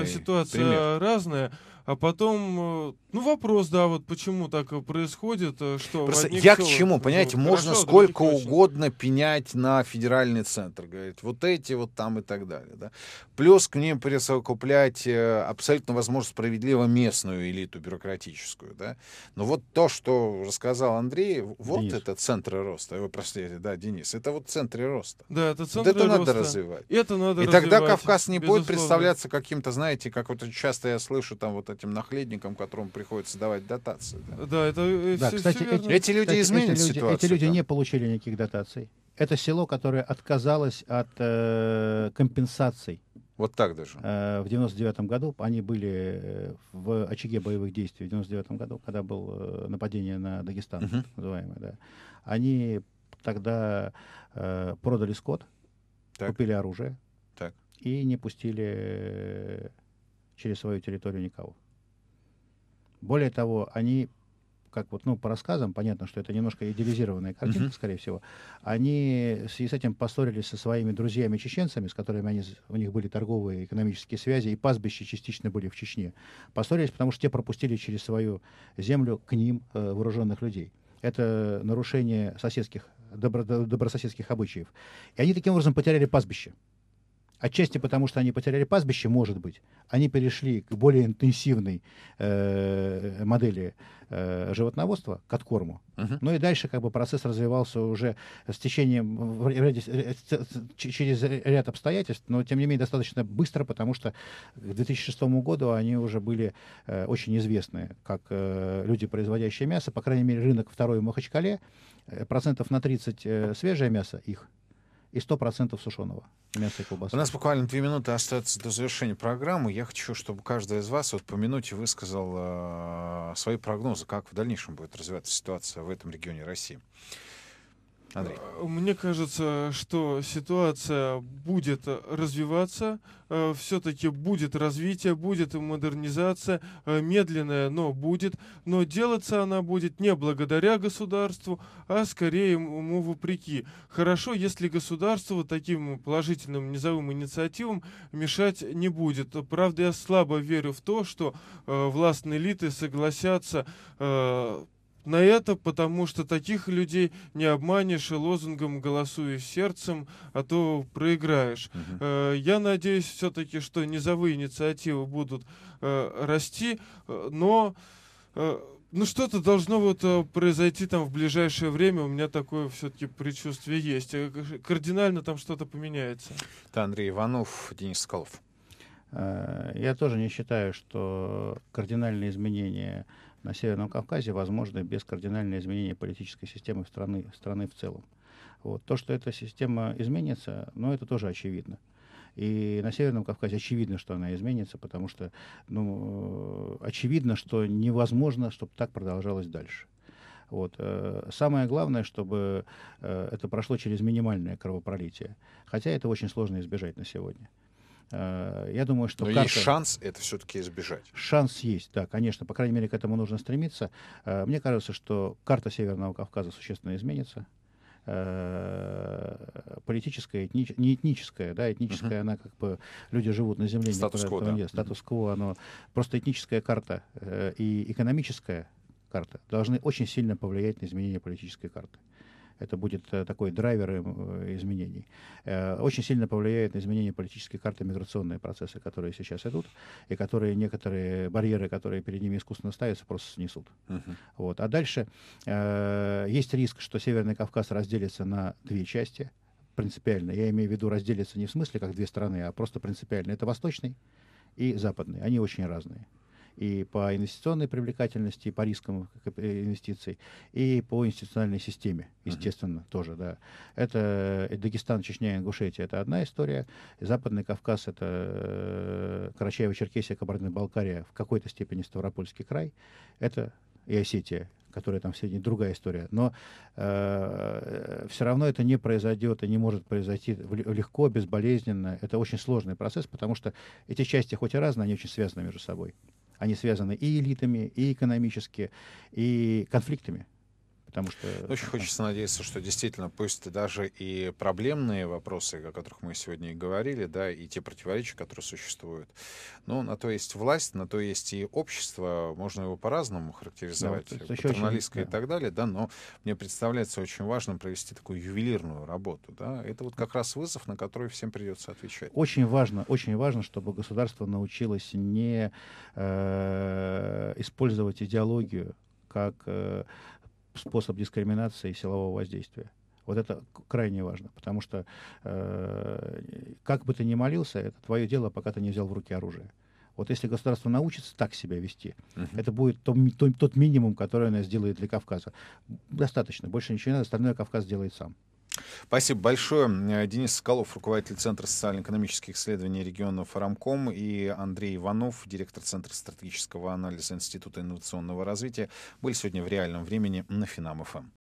ситуация пример разное а потом, э, ну вопрос, да, вот почему так э, происходит, э, что... Просто я к чему, понимаете, можно а сколько угодно пенять на федеральный центр, говорить, вот эти вот там и так далее, да. Плюс к ним присовокуплять абсолютно, возможно, справедливо местную элиту бюрократическую, да. Но вот то, что рассказал Андрей, вот Денис. это центры роста, вы простите, да, Денис, это вот центры роста. Да, это центры вот это роста. надо развивать. Это надо И развивать, тогда Кавказ не будет представляться каким-то, знаете, как вот часто я слышу там вот этим нахледникам, которому приходится давать дотации. Да, да это э, да, все, кстати, все верно. эти, эти люди кстати, изменят эти ситуацию, Эти люди да? не получили никаких дотаций. Это село, которое отказалось от э, компенсаций. Вот так даже. Э, в 99 году они были э, в очаге боевых действий в 99 году, когда было э, нападение на Дагестан, угу. так называемое. Да. Они тогда э, продали скот, так. купили оружие так. и не пустили через свою территорию никого. Более того, они как вот, ну, по рассказам, понятно, что это немножко идеализированная картинка, uh-huh. скорее всего, они в связи с этим поссорились со своими друзьями-чеченцами, с которыми они, у них были торговые экономические связи, и пастбища частично были в Чечне. Поссорились, потому что те пропустили через свою землю к ним э, вооруженных людей. Это нарушение соседских, добро, добрососедских обычаев. И они таким образом потеряли пастбище. Отчасти потому, что они потеряли пастбище, может быть. Они перешли к более интенсивной э, модели э, животноводства, к откорму. Uh-huh. Ну и дальше как бы процесс развивался уже с течением, в ряде, э, через ряд обстоятельств, но тем не менее достаточно быстро, потому что к 2006 году они уже были э, очень известны как э, люди, производящие мясо. По крайней мере, рынок второй в Махачкале, э, процентов на 30 э, свежее мясо их – и 100% сушеного мяса и колбасы. У нас буквально две минуты остается до завершения программы. Я хочу, чтобы каждый из вас вот по минуте высказал э, свои прогнозы, как в дальнейшем будет развиваться ситуация в этом регионе России. Андрей. Э, мне кажется, что ситуация будет э, развиваться, э, все-таки будет развитие, будет модернизация, медленная, но будет. Но делаться она будет не благодаря государству, а скорее ему вопреки. Хорошо, если государство таким положительным низовым инициативам мешать не будет. Правда, я слабо верю в то, что э, властные элиты согласятся на это, потому что таких людей не обманешь и лозунгом «голосуй сердцем», а то проиграешь. Угу. Э, я надеюсь все-таки, что низовые инициативы будут э, расти, э, но... Э, ну что-то должно вот э, произойти там в ближайшее время. У меня такое все-таки предчувствие есть. Э, кардинально там что-то поменяется. Это Андрей Иванов, Денис Скалов. Я тоже не считаю, что кардинальные изменения на Северном Кавказе возможны без кардинального изменения политической системы страны, страны в целом. Вот. То, что эта система изменится, ну, это тоже очевидно. И на Северном Кавказе очевидно, что она изменится, потому что ну, э, очевидно, что невозможно, чтобы так продолжалось дальше. Вот. Э, самое главное, чтобы э, это прошло через минимальное кровопролитие. Хотя это очень сложно избежать на сегодня. Э, я думаю, что... Но карта... есть шанс это все-таки избежать. Шанс есть, да, конечно. По крайней мере, к этому нужно стремиться. Э, мне кажется, что карта Северного Кавказа существенно изменится э, политическая, этнич, не этническая, да, этническая, uh-huh. она как бы люди живут на земле, статус-кво, да. нет, статус-кво, uh-huh. оно просто этническая карта и экономическая карта должны очень сильно повлиять на изменение политической карты. uh это будет э, такой драйвер эм, э, изменений. Э, очень сильно повлияет на изменение политической карты миграционные процессы, которые сейчас идут, и которые некоторые барьеры, которые перед ними искусственно ставятся, просто снесут. Uh-huh. Вот. А дальше есть риск, что Северный Кавказ разделится на две части принципиально. Я имею в виду разделится не в смысле как две страны, а просто принципиально. Это восточный и западный. Они очень разные и по инвестиционной привлекательности, и по рискам э, э, инвестиций, и по институциональной системе, естественно, uh-huh. тоже, да. Это э, Дагестан, Чечня, Ингушетия — это одна история. Западный Кавказ — это Карачаево-Черкесия, Кабардино-Балкария, в какой-то степени Ставропольский край. Это и Осетия, которая там сегодня другая история. Но э, все равно это не произойдет и не может произойти легко, безболезненно. Это очень сложный процесс, потому что эти части хоть и разные, они очень связаны между собой. Они связаны и элитами, и экономически, и конфликтами потому что... Очень хочется надеяться, что действительно, пусть даже и проблемные вопросы, о которых мы сегодня и говорили, да, и те противоречия, которые существуют, ну на то есть власть, на то есть и общество, можно его по-разному характеризовать, да, вот патерналистское очень, и так далее, да, но мне представляется очень важным провести такую ювелирную работу, да, это вот как раз вызов, на который всем придется отвечать. Очень важно, очень важно, чтобы государство научилось не э, использовать идеологию как э, способ дискриминации и силового воздействия. Вот это крайне важно, потому что э, как бы ты ни молился, это твое дело, пока ты не взял в руки оружие. Вот если государство научится так себя вести, uh-huh. это будет то, то, тот минимум, который оно сделает для Кавказа. Достаточно, больше ничего не надо, остальное Кавказ делает сам. Спасибо большое. Э, Денис Соколов, руководитель Центра социально-экономических исследований регионов «Рамком» и Андрей Иванов, директор Центра стратегического анализа Института инновационного развития, были сегодня в реальном времени на Финам-ФМ.